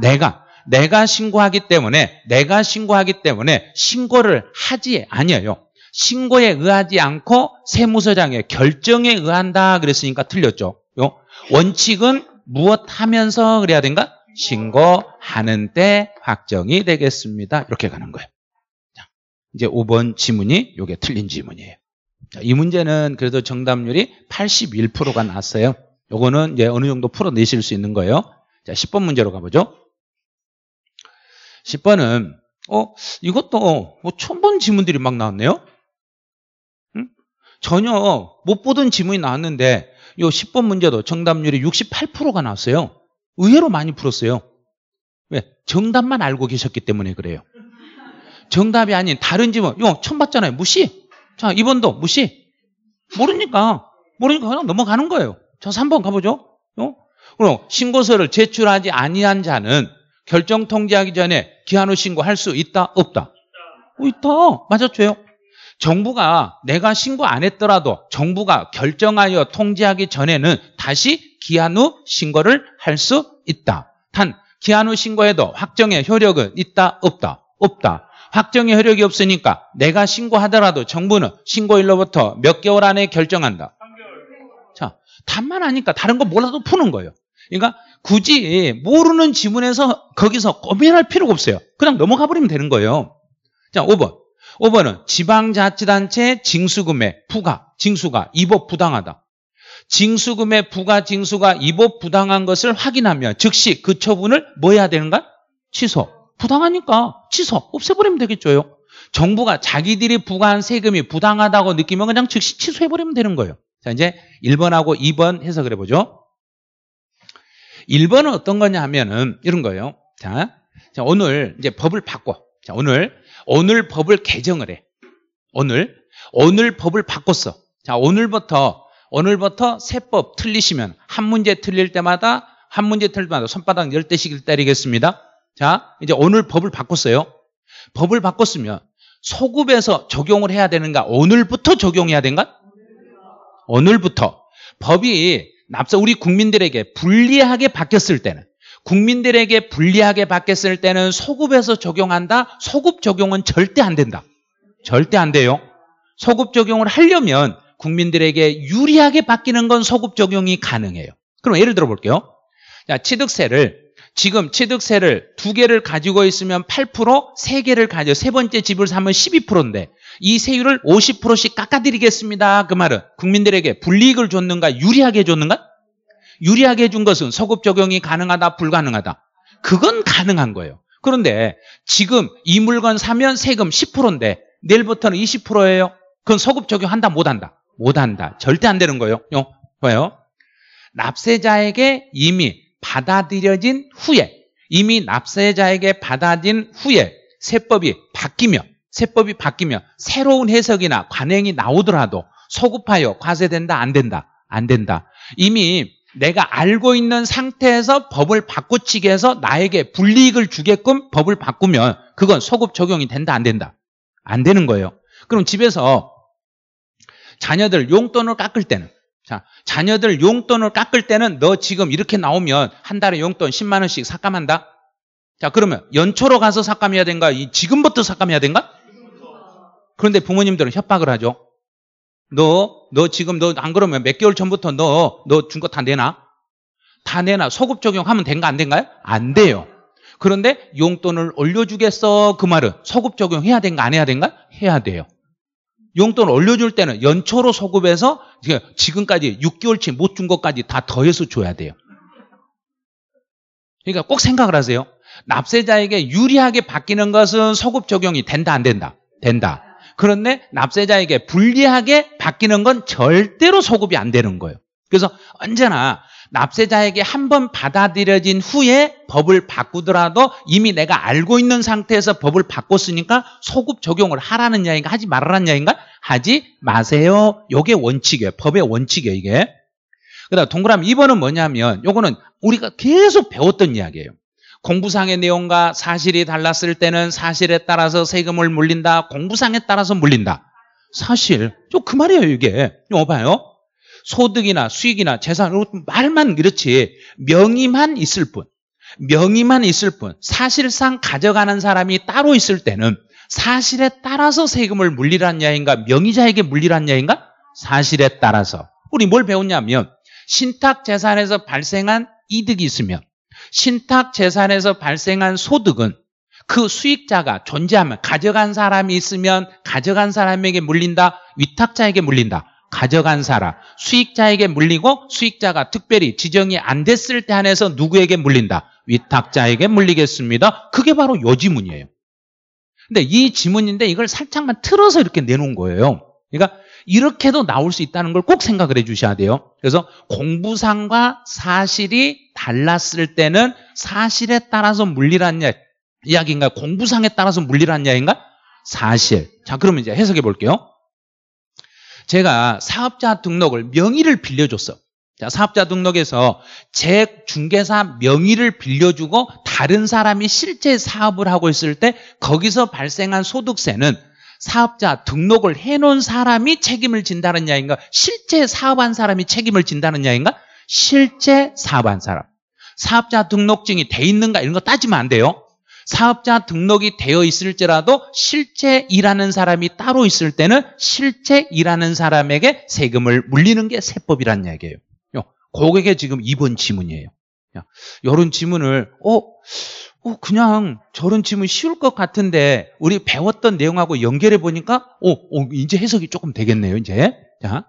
내가 내가 신고하기 때문에 내가 신고하기 때문에 신고를 하지 아니에요. 신고에 의하지 않고 세무서장의 결정에 의한다 그랬으니까 틀렸죠. 요 원칙은 무엇 하면서 그래야 된가? 신고하는 때 확정이 되겠습니다. 이렇게 가는 거예요. 자, 이제 5번 지문이 이게 틀린 지문이에요. 자, 이 문제는 그래도 정답률이 81%가 났어요. 요거는 이제 어느 정도 풀어내실 수 있는 거예요. 자, 10번 문제로 가보죠. 10번은 어 이것도 어, 뭐 처음 본 지문들이 막 나왔네요. 응? 전혀 못 보던 지문이 나왔는데 요 10번 문제도 정답률이 68%가 나왔어요. 의외로 많이 풀었어요. 왜? 정답만 알고 계셨기 때문에 그래요. 정답이 아닌 다른 지문 요 처음 봤잖아요. 무시. 자 2번도 무시. 모르니까 모르니까 그냥 넘어가는 거예요. 자 3번 가보죠. 어? 그럼 신고서를 제출하지 아니한 자는 결정 통지하기 전에 기한후 신고할 수 있다? 없다? 어, 있다. 맞았죠요? 정부가 내가 신고 안 했더라도 정부가 결정하여 통지하기 전에는 다시 기한 후 신고를 할 수 있다. 단, 기한 후 신고에도 확정의 효력은 있다, 없다, 없다. 확정의 효력이 없으니까 내가 신고하더라도 정부는 신고일로부터 몇 개월 안에 결정한다. 자, 답만 하니까 다른 거 몰라도 푸는 거예요. 그러니까 굳이 모르는 지문에서 거기서 고민할 필요가 없어요. 그냥 넘어가 버리면 되는 거예요. 자, 5번. 5번은 지방자치단체 징수금의 부가, 징수가 입법 부당하다. 징수금의 부가, 징수가 입법 부당한 것을 확인하면 즉시 그 처분을 뭐 해야 되는가? 취소. 부당하니까 취소. 없애버리면 되겠죠 정부가 자기들이 부과한 세금이 부당하다고 느끼면 그냥 즉시 취소해버리면 되는 거예요. 자, 이제 1번하고 2번 해석을 해보죠. 1번은 어떤 거냐 하면은 이런 거예요. 자, 자 오늘 이제 법을 바꿔. 자, 오늘 오늘 법을 개정을 해. 오늘 오늘 법을 바꿨어. 자, 오늘부터 오늘부터 세법 틀리시면 한 문제 틀릴 때마다 한 문제 틀릴 때마다 손바닥 10대씩 때리겠습니다. 자, 이제 오늘 법을 바꿨어요. 법을 바꿨으면 소급에서 적용을 해야 되는가? 오늘부터 적용해야 되는가? 오늘부터. 법이 앞서 우리 국민들에게 불리하게 바뀌었을 때는 국민들에게 불리하게 바뀌었을 때는 소급에서 적용한다. 소급 적용은 절대 안 된다. 절대 안 돼요. 소급 적용을 하려면 국민들에게 유리하게 바뀌는 건 소급 적용이 가능해요. 그럼 예를 들어 볼게요. 자, 취득세를 지금 취득세를 두 개를 가지고 있으면 8%, 세 개를 가져 세 번째 집을 사면 12%인데 이 세율을 50%씩 깎아드리겠습니다. 그 말은 국민들에게 불리익을 줬는가 유리하게 줬는가? 유리하게 준 것은 소급 적용이 가능하다 불가능하다. 그건 가능한 거예요. 그런데 지금 이 물건 사면 세금 10%인데 내일부터는 20%예요. 그건 소급 적용한다 못한다? 못한다. 절대 안 되는 거예요. 뭐예요 납세자에게 이미 받아들여진 후에 이미 납세자에게 받아진 후에 세법이 바뀌면 세법이 바뀌면 새로운 해석이나 관행이 나오더라도 소급하여 과세된다 안 된다 안 된다 이미 내가 알고 있는 상태에서 법을 바꿔치기 해서 나에게 불이익을 주게끔 법을 바꾸면 그건 소급 적용이 된다 안 된다 안 되는 거예요 그럼 집에서 자녀들 용돈을 깎을 때는 자, 자녀들 용돈을 깎을 때는 너 지금 이렇게 나오면 한 달에 용돈 10만 원씩 삭감한다. 자, 그러면 연초로 가서 삭감해야 된가? 이 지금부터 삭감해야 된가? 그런데 부모님들은 협박을 하죠. 너, 너 지금 너 안 그러면 몇 개월 전부터 너, 너 준 거 다 내놔? 다 내놔. 소급 적용하면 된가 안 된가요? 안 돼요. 그런데 용돈을 올려주겠어 그 말은 소급 적용해야 된가 안 해야 된가? 해야 돼요. 용돈 을 올려줄 때는 연초로 소급해서 지금까지 6개월치 못 준 것까지 다 더해서 줘야 돼요. 그러니까 꼭 생각을 하세요. 납세자에게 유리하게 바뀌는 것은 소급 적용이 된다 안 된다? 된다. 그런데 납세자에게 불리하게 바뀌는 건 절대로 소급이 안 되는 거예요. 그래서 언제나 납세자에게 한 번 받아들여진 후에 법을 바꾸더라도 이미 내가 알고 있는 상태에서 법을 바꿨으니까 소급 적용을 하라는 이 야인가 하지 말라는 이 야인가 기 하지 마세요. 이게 원칙이에요. 법의 원칙이에요, 이게. 그다음 동그라미 2번은 뭐냐면 요거는 우리가 계속 배웠던 이야기예요. 공부상의 내용과 사실이 달랐을 때는 사실에 따라서 세금을 물린다. 공부상에 따라서 물린다. 사실. 저 그 말이에요, 이게. 이거 봐요. 소득이나 수익이나 재산, 말만 그렇지. 명의만 있을 뿐. 명의만 있을 뿐. 사실상 가져가는 사람이 따로 있을 때는 사실에 따라서 세금을 물리란 야인가, 명의자에게 물리란 야인가? 사실에 따라서. 우리 뭘 배웠냐면, 신탁 재산에서 발생한 이득이 있으면 신탁 재산에서 발생한 소득은 그 수익자가 존재하면 가져간 사람이 있으면 가져간 사람에게 물린다 위탁자에게 물린다 가져간 사람 수익자에게 물리고 수익자가 특별히 지정이 안 됐을 때안에서 누구에게 물린다 위탁자에게 물리겠습니다 그게 바로 요 지문이에요 근데 이 지문인데 이걸 살짝만 틀어서 이렇게 내놓은 거예요 그러니까 이렇게도 나올 수 있다는 걸 꼭 생각을 해 주셔야 돼요. 그래서 공부상과 사실이 달랐을 때는 사실에 따라서 물리란 이야기인가? 공부상에 따라서 물리란 이야기인가? 사실. 자, 그러면 이제 해석해 볼게요. 제가 사업자 등록을 명의를 빌려줬어. 자, 사업자 등록에서 제 중개사 명의를 빌려주고 다른 사람이 실제 사업을 하고 있을 때 거기서 발생한 소득세는 사업자 등록을 해놓은 사람이 책임을 진다는 야인가? 실제 사업한 사람이 책임을 진다는 야인가? 실제 사업한 사람. 사업자 등록증이 돼 있는가 이런 거 따지면 안 돼요. 사업자 등록이 되어 있을지라도 실제 일하는 사람이 따로 있을 때는 실제 일하는 사람에게 세금을 물리는 게 세법이란 이야기예요. 고객의 지금 2번 지문이에요. 이런 지문을 어 어, 그냥 저런 질문 쉬울 것 같은데 우리 배웠던 내용하고 연결해 보니까 어, 어, 이제 해석이 조금 되겠네요, 이제. 자.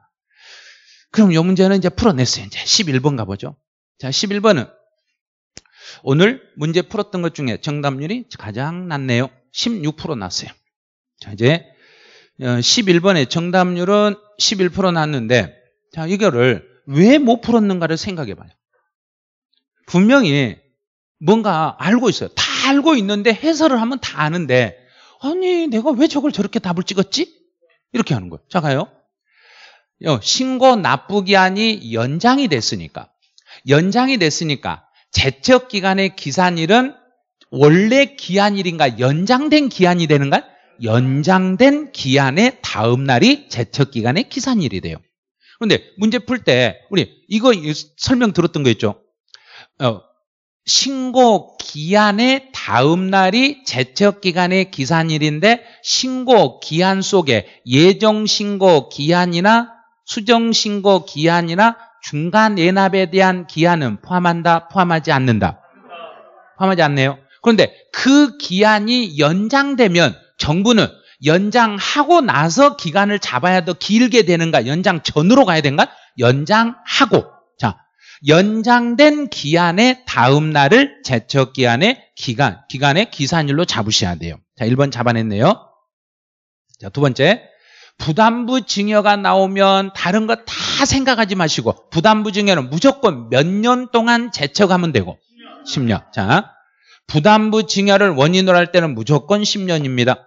그럼 이 문제는 이제 풀어냈어요. 이제 11번 가보죠. 자, 11번은 오늘 문제 풀었던 것 중에 정답률이 가장 낮네요. 16% 났어요. 자, 이제 11번의 어, 정답률은 11% 났는데 자, 이거를 왜 못 풀었는가를 생각해 봐요. 분명히 뭔가 알고 있어요. 다 알고 있는데 해설을 하면 다 아는데 아니 내가 왜 저걸 저렇게 답을 찍었지? 이렇게 하는 거예요. 자 가요. 신고 납부기한이 연장이 됐으니까 연장이 됐으니까 제척 기간의 기산일은 원래 기한일인가 연장된 기한이 되는가? 연장된 기한의 다음 날이 제척 기간의 기산일이 돼요. 그런데 문제 풀 때 우리 이거 설명 들었던 거 있죠? 어, 신고 기한의 다음 날이 제척 기간의 기산일인데 신고 기한 속에 예정 신고 기한이나 수정 신고 기한이나 중간 예납에 대한 기한은 포함한다 포함하지 않는다 포함하지 않네요 그런데 그 기한이 연장되면 정부는 연장하고 나서 기간을 잡아야 더 길게 되는가 연장 전으로 가야 되는가 연장하고 연장된 기한의 다음 날을 제척 기한의 기간, 기간의 기산일로 잡으셔야 돼요. 자, 1번 잡아냈네요. 자, 두 번째. 부담부 증여가 나오면 다른 거 다 생각하지 마시고 부담부 증여는 무조건 몇 년 동안 제척하면 되고 10년. 10년. 자, 부담부 증여를 원인으로 할 때는 무조건 10년입니다.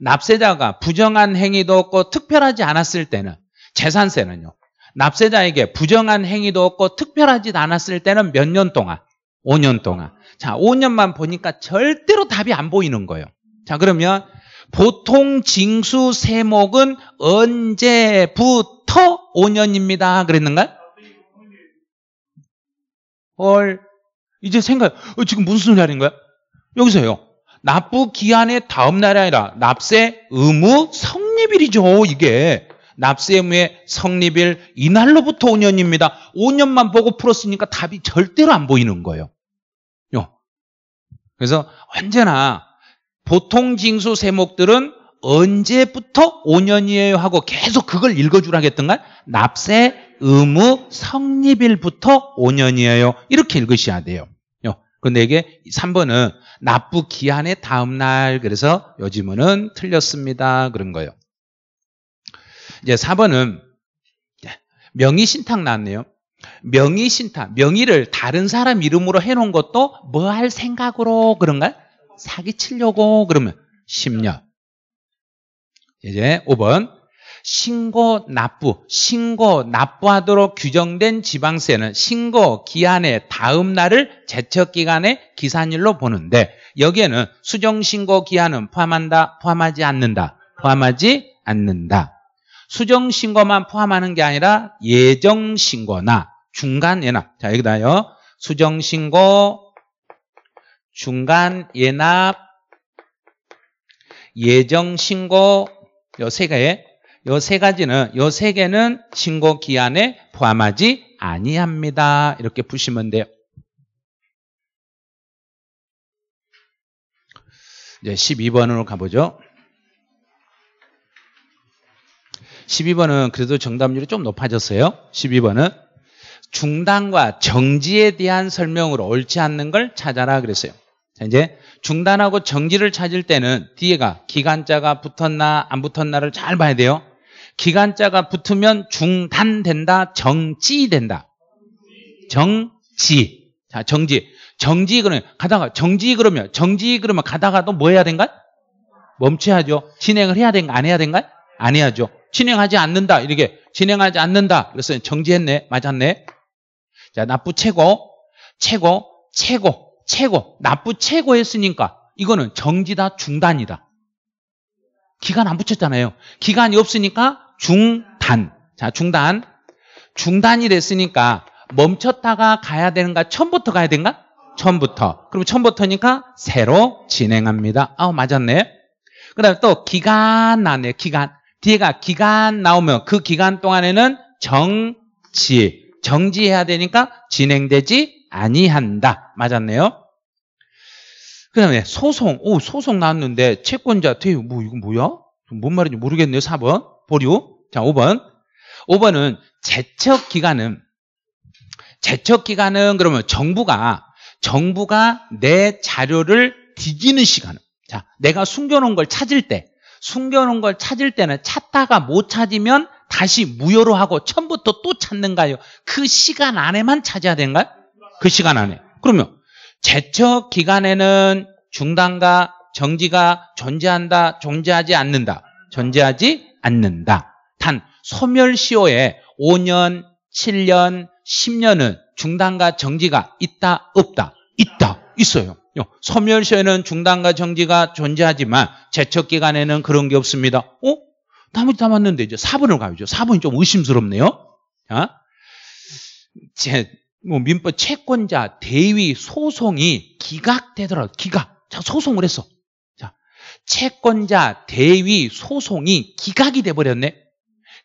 납세자가 부정한 행위도 없고 특별하지 않았을 때는 재산세는요. 납세자에게 부정한 행위도 없고 특별하지도 않았을 때는 몇 년 동안? 5년 동안. 자, 5년만 보니까 절대로 답이 안 보이는 거예요. 자, 그러면 보통 징수 세목은 언제부터 5년입니다. 그랬는가요? 헐. 이제 생각, 어, 지금 무슨 소리 하는 거야? 여기서요. 납부 기한의 다음 날이 아니라 납세 의무 성립일이죠, 이게. 납세 의무의 성립일 이날로부터 5년입니다. 5년만 보고 풀었으니까 답이 절대로 안 보이는 거예요. 그래서 언제나 보통 징수 세목들은 언제부터 5년이에요 하고 계속 그걸 읽어주라 하겠던가 납세 의무 성립일부터 5년이에요 이렇게 읽으셔야 돼요 그런데 이게 3번은 납부 기한의 다음날 그래서 요즘은 틀렸습니다 그런 거예요 이제 4번은 명의신탁 나왔네요. 명의신탁, 명의를 다른 사람 이름으로 해놓은 것도 뭐 할 생각으로 그런가요? 사기치려고 그러면 10년. 이제 5번 신고 납부, 신고 납부하도록 규정된 지방세는 신고 기한의 다음 날을 제척기간의 기산일로 보는데 여기에는 수정신고 기한은 포함한다, 포함하지 않는다, 포함하지 않는다. 수정신고만 포함하는 게 아니라 예정신고나 중간 예납. 자, 여기다요. 수정신고, 중간 예납, 예정신고, 요세개 요세 가지는 요 세 개는 신고 기한에 포함하지 아니합니다. 이렇게 보시면 돼요. 이제 12번으로 가보죠. 12번은 그래도 정답률이 좀 높아졌어요. 12번은 중단과 정지에 대한 설명으로 옳지 않는 걸 찾아라 그랬어요. 자, 이제 중단하고 정지를 찾을 때는 뒤에가 기간자가 붙었나 안 붙었나를 잘 봐야 돼요. 기간자가 붙으면 중단된다, 정지된다. 정지. 자, 정지. 정지 그러면 가다가 정지 그러면 정지 그러면 가다가 또 뭐 해야 된가? 멈춰야죠. 진행을 해야 된가? 안 해야 된가? 안 해야죠. 진행하지 않는다. 이렇게 진행하지 않는다. 그래서 정지했네. 맞았네. 자, 납부 최고, 최고, 최고, 최고. 납부 최고 했으니까 이거는 정지다, 중단이다. 기간 안 붙였잖아요. 기간이 없으니까 중단. 자, 중단. 중단이 됐으니까 멈췄다가 가야 되는가? 처음부터 가야 되는가? 처음부터. 그럼 처음부터니까 새로 진행합니다. 아, 맞았네. 그 다음에 또 기간 안에 기간. 뒤에가 기간 나오면 그 기간 동안에는 정지, 정지해야 되니까 진행되지 아니한다. 맞았네요. 그 다음에 소송. 오, 소송 나왔는데 채권자 퇴유. 뭐, 이거 뭐야? 뭔 말인지 모르겠네요. 4번. 보류. 자, 5번. 5번은 재척 기간은 재척 기간은 그러면 정부가 정부가 내 자료를 뒤지는 시간. 자, 내가 숨겨놓은 걸 찾을 때 숨겨놓은 걸 찾을 때는 찾다가 못 찾으면 다시 무효로 하고 처음부터 또 찾는가요? 그 시간 안에만 찾아야 되는가요? 그 시간 안에. 그러면 제척 기간에는 중단과 정지가 존재한다, 존재하지 않는다. 존재하지 않는다. 단 소멸시효에 5년, 7년, 10년은 중단과 정지가 있다, 없다? 있다, 있어요. 소멸시에는 중단과 정지가 존재하지만 제척 기간에는 그런 게 없습니다. 어? 나머지 다 맞는데 이제 4번을 가야죠. 4번이 좀 의심스럽네요. 아? 제, 뭐 민법 채권자 대위 소송이 기각되더라도 기각. 자, 소송을 했어. 자, 채권자 대위 소송이 기각이 돼 버렸네.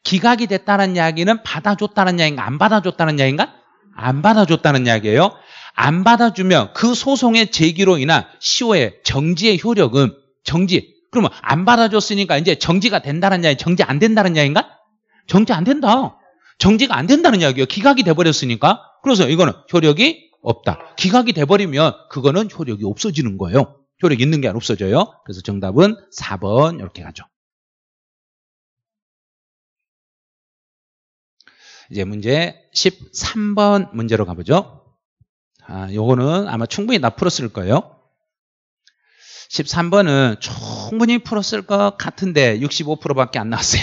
기각이 됐다는 이야기는 받아줬다는 이야기인가 안 받아줬다는 이야기인가? 안 받아줬다는 이야기예요. 안 받아주면 그 소송의 제기로 인한 시효의 정지의 효력은 정지. 그러면 안 받아줬으니까 이제 정지가 된다는 이야기, 정지 안 된다는 이야기인가? 정지 안 된다. 정지가 안 된다는 이야기예요. 기각이 돼버렸으니까. 그래서 이거는 효력이 없다. 기각이 돼버리면 그거는 효력이 없어지는 거예요. 효력 있는 게 안 없어져요. 그래서 정답은 4번 이렇게 가죠. 이제 문제 13번 문제로 가보죠. 아, 요거는 아마 충분히 나 풀었을 거예요. 13번은 충분히 풀었을 것 같은데 65%밖에 안 나왔어요.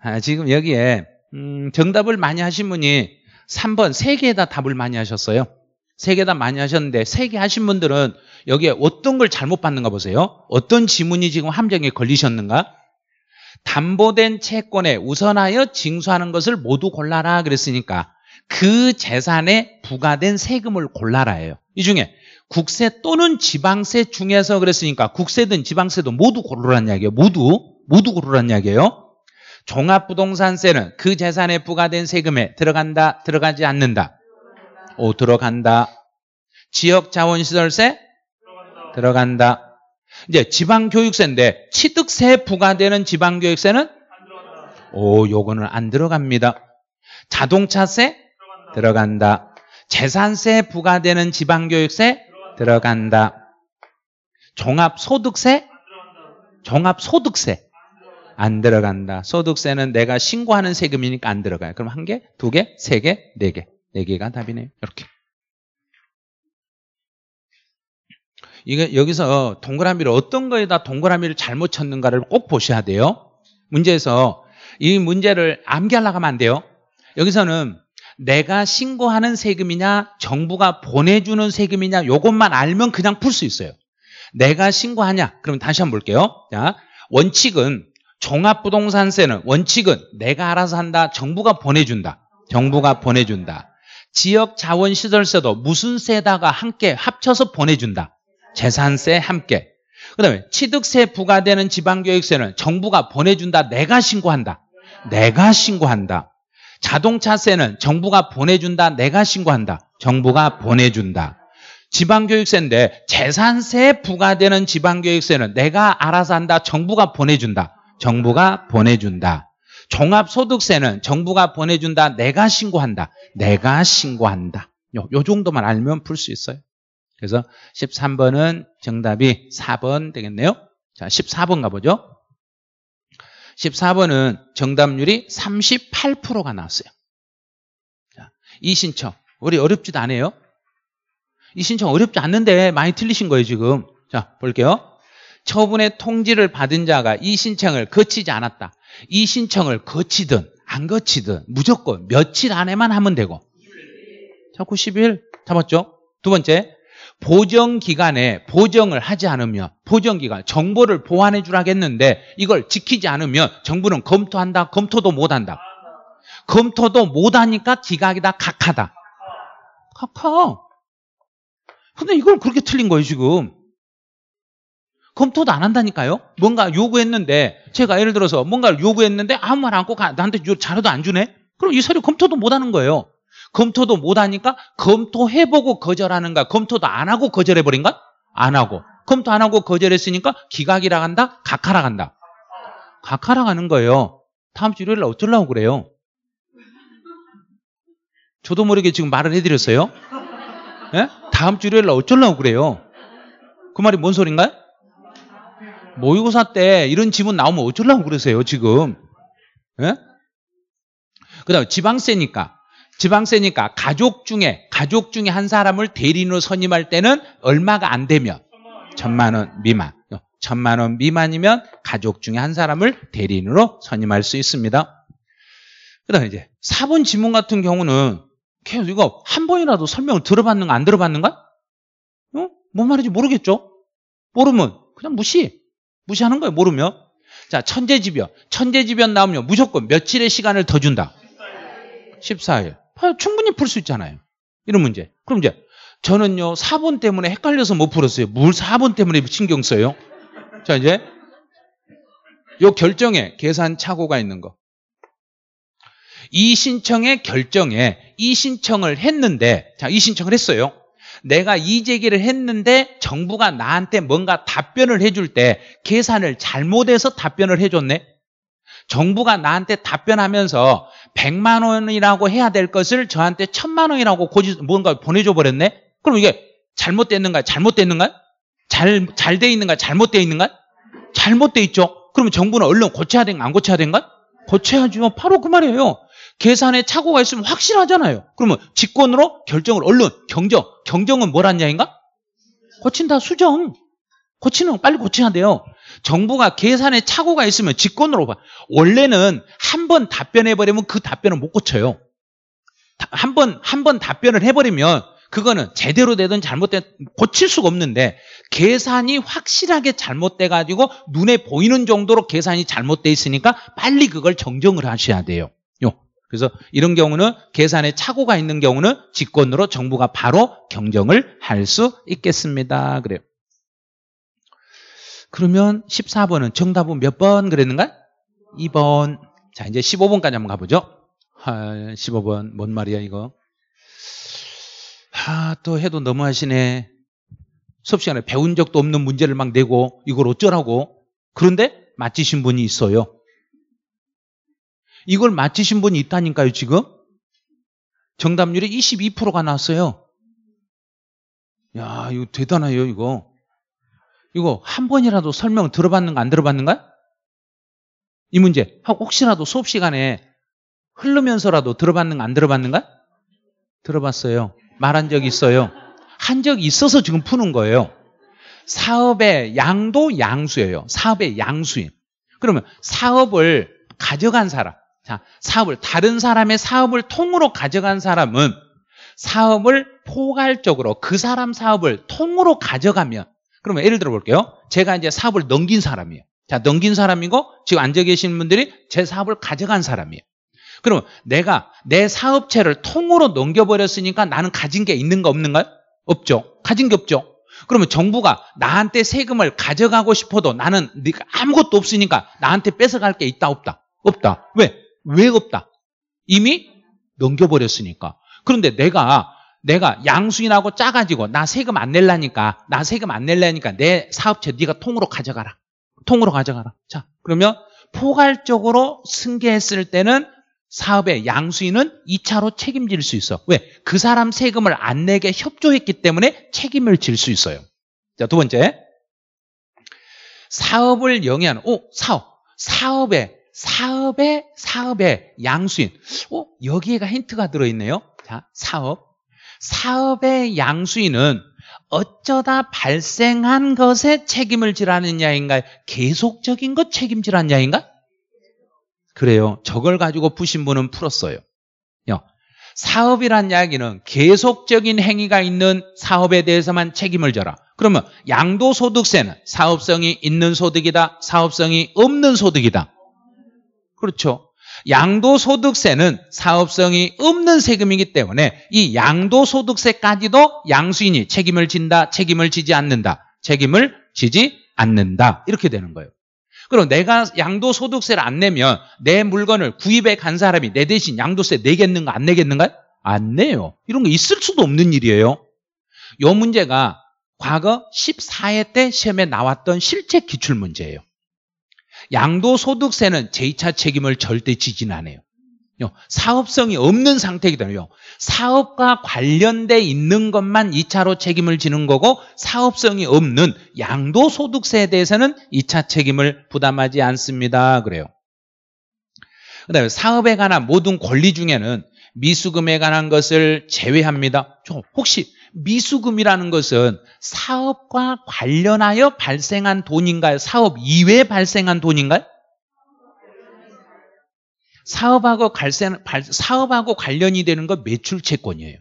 아, 지금 여기에 음, 정답을 많이 하신 분이 3번 3개 다 답을 많이 하셨어요. 3개 다 많이 하셨는데 3개 하신 분들은 여기에 어떤 걸 잘못 받는가 보세요. 어떤 지문이 지금 함정에 걸리셨는가? 담보된 채권에 우선하여 징수하는 것을 모두 골라라 그랬으니까 그 재산에 부과된 세금을 골라라해요이 중에 국세 또는 지방세 중에서 그랬으니까 국세든 지방세도 모두 고르란 이야기예요. 모두 모두 고르란 이야기예요. 종합부동산세는 그 재산에 부과된 세금에 들어간다 들어가지 않는다. 오 들어간다. 지역자원시설세 들어간다. 들어간다. 이제 지방교육세인데 취득세 부과되는 지방교육세는 오, 요거는 안 들어갑니다. 자동차세 들어간다. 재산세 부과되는 지방교육세 들어간다. 종합소득세 종합소득세 안 들어간다. 소득세는 내가 신고하는 세금이니까 안 들어가요. 그럼 한 개, 두 개, 세 개, 네 개. 네 개가 답이네요. 이렇게. 이게 여기서 어, 동그라미를 어떤 거에다 동그라미를 잘못 쳤는가를 꼭 보셔야 돼요. 문제에서 이 문제를 암기하려고 하면 안 돼요. 여기서는 내가 신고하는 세금이냐 정부가 보내주는 세금이냐 이것만 알면 그냥 풀 수 있어요. 내가 신고하냐 그럼 다시 한번 볼게요. 자, 원칙은 종합부동산세는 원칙은 내가 알아서 한다 정부가 보내준다. 정부가 보내준다. 지역 자원시설세도 무슨 세다가 함께 합쳐서 보내준다. 재산세 함께. 그 다음에 취득세 부과되는 지방교육세는 정부가 보내준다. 내가 신고한다. 내가 신고한다. 자동차세는 정부가 보내준다. 내가 신고한다. 정부가 보내준다. 지방교육세인데 재산세 부과되는 지방교육세는 내가 알아서 한다. 정부가 보내준다. 정부가 보내준다. 종합소득세는 정부가 보내준다. 내가 신고한다. 내가 신고한다. 요, 요 정도만 알면 풀 수 있어요. 그래서 13번은 정답이 4번 되겠네요. 자, 14번 가보죠. 14번은 정답률이 38%가 나왔어요. 자, 이 신청. 우리 어렵지도 않아요. 이 신청 어렵지 않는데 많이 틀리신 거예요, 지금. 자, 볼게요. 처분의 통지를 받은 자가 이 신청을 거치지 않았다. 이 신청을 거치든 안 거치든 무조건 며칠 안에만 하면 되고. 자꾸 10일 잡았죠? 두 번째, 보정 기간에 보정을 하지 않으면 보정 기간 정보를 보완해 주라겠는데 이걸 지키지 않으면 정부는 검토한다 검토도 못 한다 검토도 못 하니까 기각이다 각하다 각하 근데 이걸 그렇게 틀린 거예요 지금 검토도 안 한다니까요 뭔가 요구했는데 제가 예를 들어서 뭔가를 요구했는데 아무 말 안고 나한테 자료도 안 주네 그럼 이 서류 검토도 못 하는 거예요 검토도 못하니까 검토해보고 거절하는가? 검토도 안 하고 거절해버린가? 안 하고. 검토 안 하고 거절했으니까 기각이라 간다 각하라 간다. 각하라 가는 거예요. 다음 주 일요일 날 어쩌려고 그래요? 저도 모르게 지금 말을 해드렸어요. 네? 다음 주 일요일 날 어쩌려고 그래요? 그 말이 뭔 소린가요? 모의고사 때 이런 지문 나오면 어쩌려고 그러세요, 지금? 예? 그 다음에 지방세니까. 지방세니까 가족 중에 가족 중에 한 사람을 대리인으로 선임할 때는 얼마가 안 되면 천만 원 미만. 천만 원 미만이면 가족 중에 한 사람을 대리인으로 선임할 수 있습니다. 그다음 이제 사본 지문 같은 경우는 계속 이거 한 번이라도 설명을 들어봤는가 안 들어봤는가? 어? 뭔 말인지 모르겠죠. 모르면 그냥 무시. 무시하는 거예요. 모르면. 자, 천재지변. 천재지변 나오면 무조건 며칠의 시간을 더 준다. 14일. 어, 충분히 풀 수 있잖아요. 이런 문제. 그럼 이제 저는요 4번 때문에 헷갈려서 못 풀었어요. 물 4번 때문에 신경 써요. 자 이제 요 결정에 계산 착오가 있는 거. 이 신청의 결정에 이 신청을 했는데 자 이 신청을 했어요. 내가 이제기를 했는데 정부가 나한테 뭔가 답변을 해줄 때 계산을 잘못해서 답변을 해줬네. 정부가 나한테 답변하면서 100만 원이라고 해야 될 것을 저한테 1000만 원이라고 고지, 뭔가 보내줘 버렸네? 그럼 이게 잘못됐는가잘못됐는가 잘, 잘 돼있는가 잘못돼 있는가 잘못돼 있죠? 그러면 정부는 얼른 고쳐야 된가? 안 고쳐야 된가? 고쳐야죠. 바로 그 말이에요. 계산에 착오가 있으면 확실하잖아요. 그러면 직권으로 결정을 얼른 경정. 경정은 뭐란 냐인가 고친다. 수정. 고치는 빨리 고쳐야 돼요. 정부가 계산에 착오가 있으면 직권으로 봐. 원래는 한 번 답변해버리면 그 답변을 못 고쳐요. 한 번, 한 번 답변을 해버리면 그거는 제대로 되든 잘못된 고칠 수가 없는데 계산이 확실하게 잘못돼 가지고 눈에 보이는 정도로 계산이 잘못돼 있으니까 빨리 그걸 정정을 하셔야 돼요. 그래서 이런 경우는 계산에 착오가 있는 경우는 직권으로 정부가 바로 경정을 할 수 있겠습니다. 그래요. 그러면 14번은 정답은 몇 번 그랬는가? 2번. 자, 이제 15번까지 한번 가보죠. 아, 15번. 뭔 말이야, 이거? 아, 또 해도 너무하시네. 수업 시간에 배운 적도 없는 문제를 막 내고 이걸 어쩌라고. 그런데 맞히신 분이 있어요. 이걸 맞히신 분이 있다니까요, 지금. 정답률이 22%가 나왔어요. 야, 이거 대단해요, 이거. 이거 한 번이라도 설명 들어봤는가 안 들어봤는가? 이 문제 혹시라도 수업 시간에 흐르면서라도 들어봤는가 안 들어봤는가? 들어봤어요. 말한 적 있어요. 한 적이 있어서 지금 푸는 거예요. 사업의 양도 양수예요. 사업의 양수인 그러면 사업을 가져간 사람, 자, 사업을 다른 사람의 사업을 통으로 가져간 사람은 사업을 포괄적으로 그 사람 사업을 통으로 가져가면 그러면 예를 들어 볼게요. 제가 이제 사업을 넘긴 사람이에요. 자, 넘긴 사람이고 지금 앉아 계신 분들이 제 사업을 가져간 사람이에요. 그러면 내가 내 사업체를 통으로 넘겨버렸으니까 나는 가진 게 있는가 없는가요? 없죠. 가진 게 없죠. 그러면 정부가 나한테 세금을 가져가고 싶어도 나는 아무것도 없으니까 나한테 뺏어갈 게 있다 없다? 없다. 왜? 왜 없다? 이미 넘겨버렸으니까. 그런데 내가 내가 양수인하고 짜가지고 나 세금 안 낼라니까 나 세금 안 낼라니까 내 사업체 네가 통으로 가져가라. 통으로 가져가라. 자 그러면 포괄적으로 승계했을 때는 사업의 양수인은 2차로 책임질 수 있어. 왜? 그 사람 세금을 안 내게 협조했기 때문에 책임을 질 수 있어요. 자, 두 번째. 사업을 영위하는, 오, 사업. 사업에, 사업에, 사업에 양수인. 오, 여기에가 힌트가 들어있네요. 자, 사업. 사업의 양수인은 어쩌다 발생한 것에 책임을 지라느냐인가? 요 계속적인 것 책임지라느냐인가? 그래요. 저걸 가지고 부신분은 풀었어요. 사업이란 이야기는 계속적인 행위가 있는 사업에 대해서만 책임을 져라. 그러면 양도소득세는 사업성이 있는 소득이다, 사업성이 없는 소득이다. 그렇죠. 양도소득세는 사업성이 없는 세금이기 때문에 이 양도소득세까지도 양수인이 책임을 진다, 책임을 지지 않는다, 책임을 지지 않는다 이렇게 되는 거예요. 그럼 내가 양도소득세를 안 내면 내 물건을 구입해 간 사람이 내 대신 양도세 내겠는가 안내겠는가안 내요. 이런 거 있을 수도 없는 일이에요. 요 문제가 과거 14회 때 시험에 나왔던 실제 기출 문제예요. 양도소득세는 제2차 책임을 절대 지진 않아요. 사업성이 없는 상태이거든요. 사업과 관련돼 있는 것만 2차로 책임을 지는 거고 사업성이 없는 양도소득세에 대해서는 2차 책임을 부담하지 않습니다. 그래요. 그 다음에 사업에 관한 모든 권리 중에는 미수금에 관한 것을 제외합니다. 혹시 미수금이라는 것은 사업과 관련하여 발생한 돈인가요? 사업 이외에 발생한 돈인가요? 사업하고, 갈생, 사업하고 관련이 되는 건 매출채권이에요.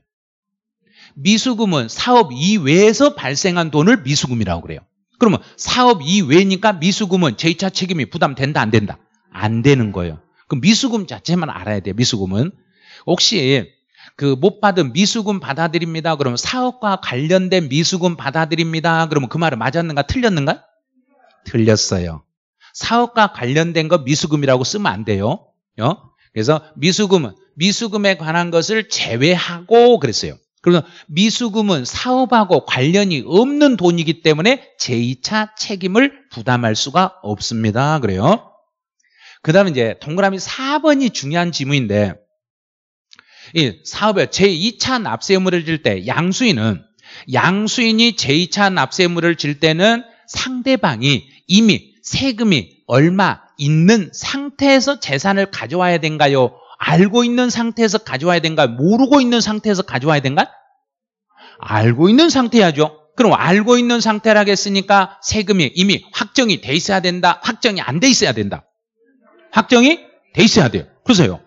미수금은 사업 이외에서 발생한 돈을 미수금이라고 그래요. 그러면 사업 이외니까 미수금은 제2차 책임이 부담된다 안 된다? 안 되는 거예요. 그럼 미수금 자체만 알아야 돼요. 미수금은. 혹시 그못 받은 미수금 받아들입니다. 그러면 사업과 관련된 미수금 받아들입니다. 그러면 그 말은 맞았는가 틀렸는가? 틀렸어요. 사업과 관련된 거 미수금이라고 쓰면 안 돼요. 어? 그래서 미수금은 미수금에 관한 것을 제외하고 그랬어요. 그래서 미수금은 사업하고 관련이 없는 돈이기 때문에 제2차 책임을 부담할 수가 없습니다. 그래요. 그 다음에 이제 동그라미 4번이 중요한 지문인데 이사업에 제2차 납세물을 질때 양수인은 양수인이 제2차 납세물을 질 때는 상대방이 이미 세금이 얼마 있는 상태에서 재산을 가져와야 된가요? 알고 있는 상태에서 가져와야 된가? 요 모르고 있는 상태에서 가져와야 된가? 요 알고 있는 상태야죠. 그럼 알고 있는 상태라겠으니까 세금이 이미 확정이 돼 있어야 된다. 확정이 안 돼 있어야 된다. 확정이 돼 있어야 돼요. 그래서요.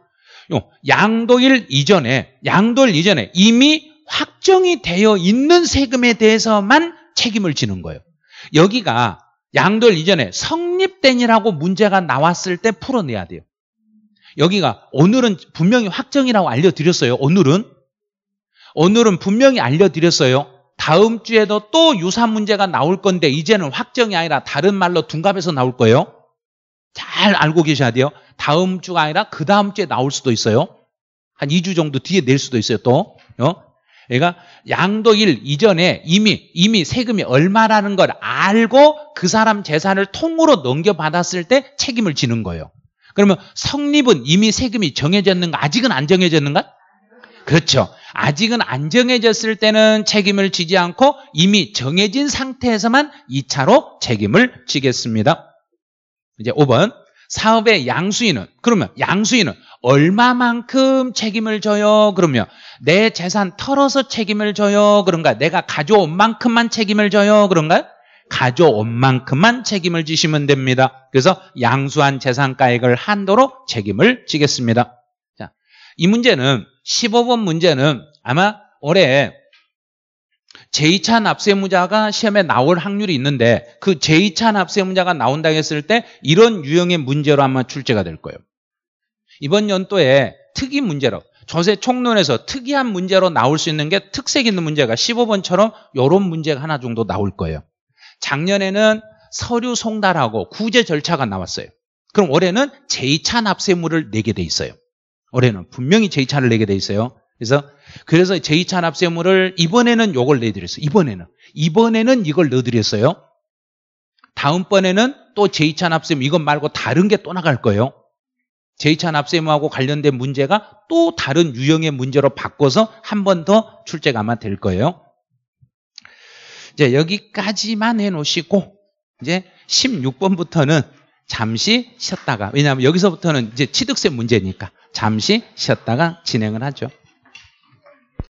양도일 이전에 양도일 이전에 이미 확정이 되어 있는 세금에 대해서만 책임을 지는 거예요. 여기가 양도일 이전에 성립된이라고 문제가 나왔을 때 풀어내야 돼요. 여기가 오늘은 분명히 확정이라고 알려드렸어요. 오늘은 오늘은 분명히 알려드렸어요. 다음 주에도 또 유사 문제가 나올 건데 이제는 확정이 아니라 다른 말로 둔갑해서 나올 거예요. 잘 알고 계셔야 돼요. 다음 주가 아니라 그 다음 주에 나올 수도 있어요. 한 2주 정도 뒤에 낼 수도 있어요, 또. 어? 그러니까 양도일 이전에 이미 이미 세금이 얼마라는 걸 알고 그 사람 재산을 통으로 넘겨받았을 때 책임을 지는 거예요. 그러면 성립은 이미 세금이 정해졌는가? 아직은 안 정해졌는가? 그렇죠. 아직은 안 정해졌을 때는 책임을 지지 않고 이미 정해진 상태에서만 2차로 책임을 지겠습니다. 이제 5번. 사업의 양수인은 그러면 양수인은 얼마만큼 책임을 져요? 그러면 내 재산 털어서 책임을 져요? 그런가? 내가 가져온 만큼만 책임을 져요? 그런가요? 가져온 만큼만 책임을 지시면 됩니다. 그래서 양수한 재산가액을 한도로 책임을 지겠습니다. 자, 이 문제는 15번 문제는 아마 올해 제2차 납세무자가 시험에 나올 확률이 있는데 그 제2차 납세무자가 나온다 했을 때 이런 유형의 문제로 아마 출제가 될 거예요. 이번 연도에 특이 문제로 조세 총론에서 특이한 문제로 나올 수 있는 게 특색 있는 문제가 15번처럼 이런 문제가 하나 정도 나올 거예요. 작년에는 서류 송달하고 구제 절차가 나왔어요. 그럼 올해는 제2차 납세물을 내게 돼 있어요. 올해는 분명히 제2차를 내게 돼 있어요. 그래서 그래서 제2차 납세물을 이번에는 이걸 내드렸어요. 이번에는 이번에는 이걸 넣어드렸어요. 다음번에는 또 제2차 납세물 이것 말고 다른 게 또 나갈 거예요. 제2차 납세물하고 관련된 문제가 또 다른 유형의 문제로 바꿔서 한 번 더 출제가 아마 될 거예요. 이제 여기까지만 해놓으시고 이제 16번부터는 잠시 쉬었다가 왜냐하면 여기서부터는 이제 취득세 문제니까 잠시 쉬었다가 진행을 하죠.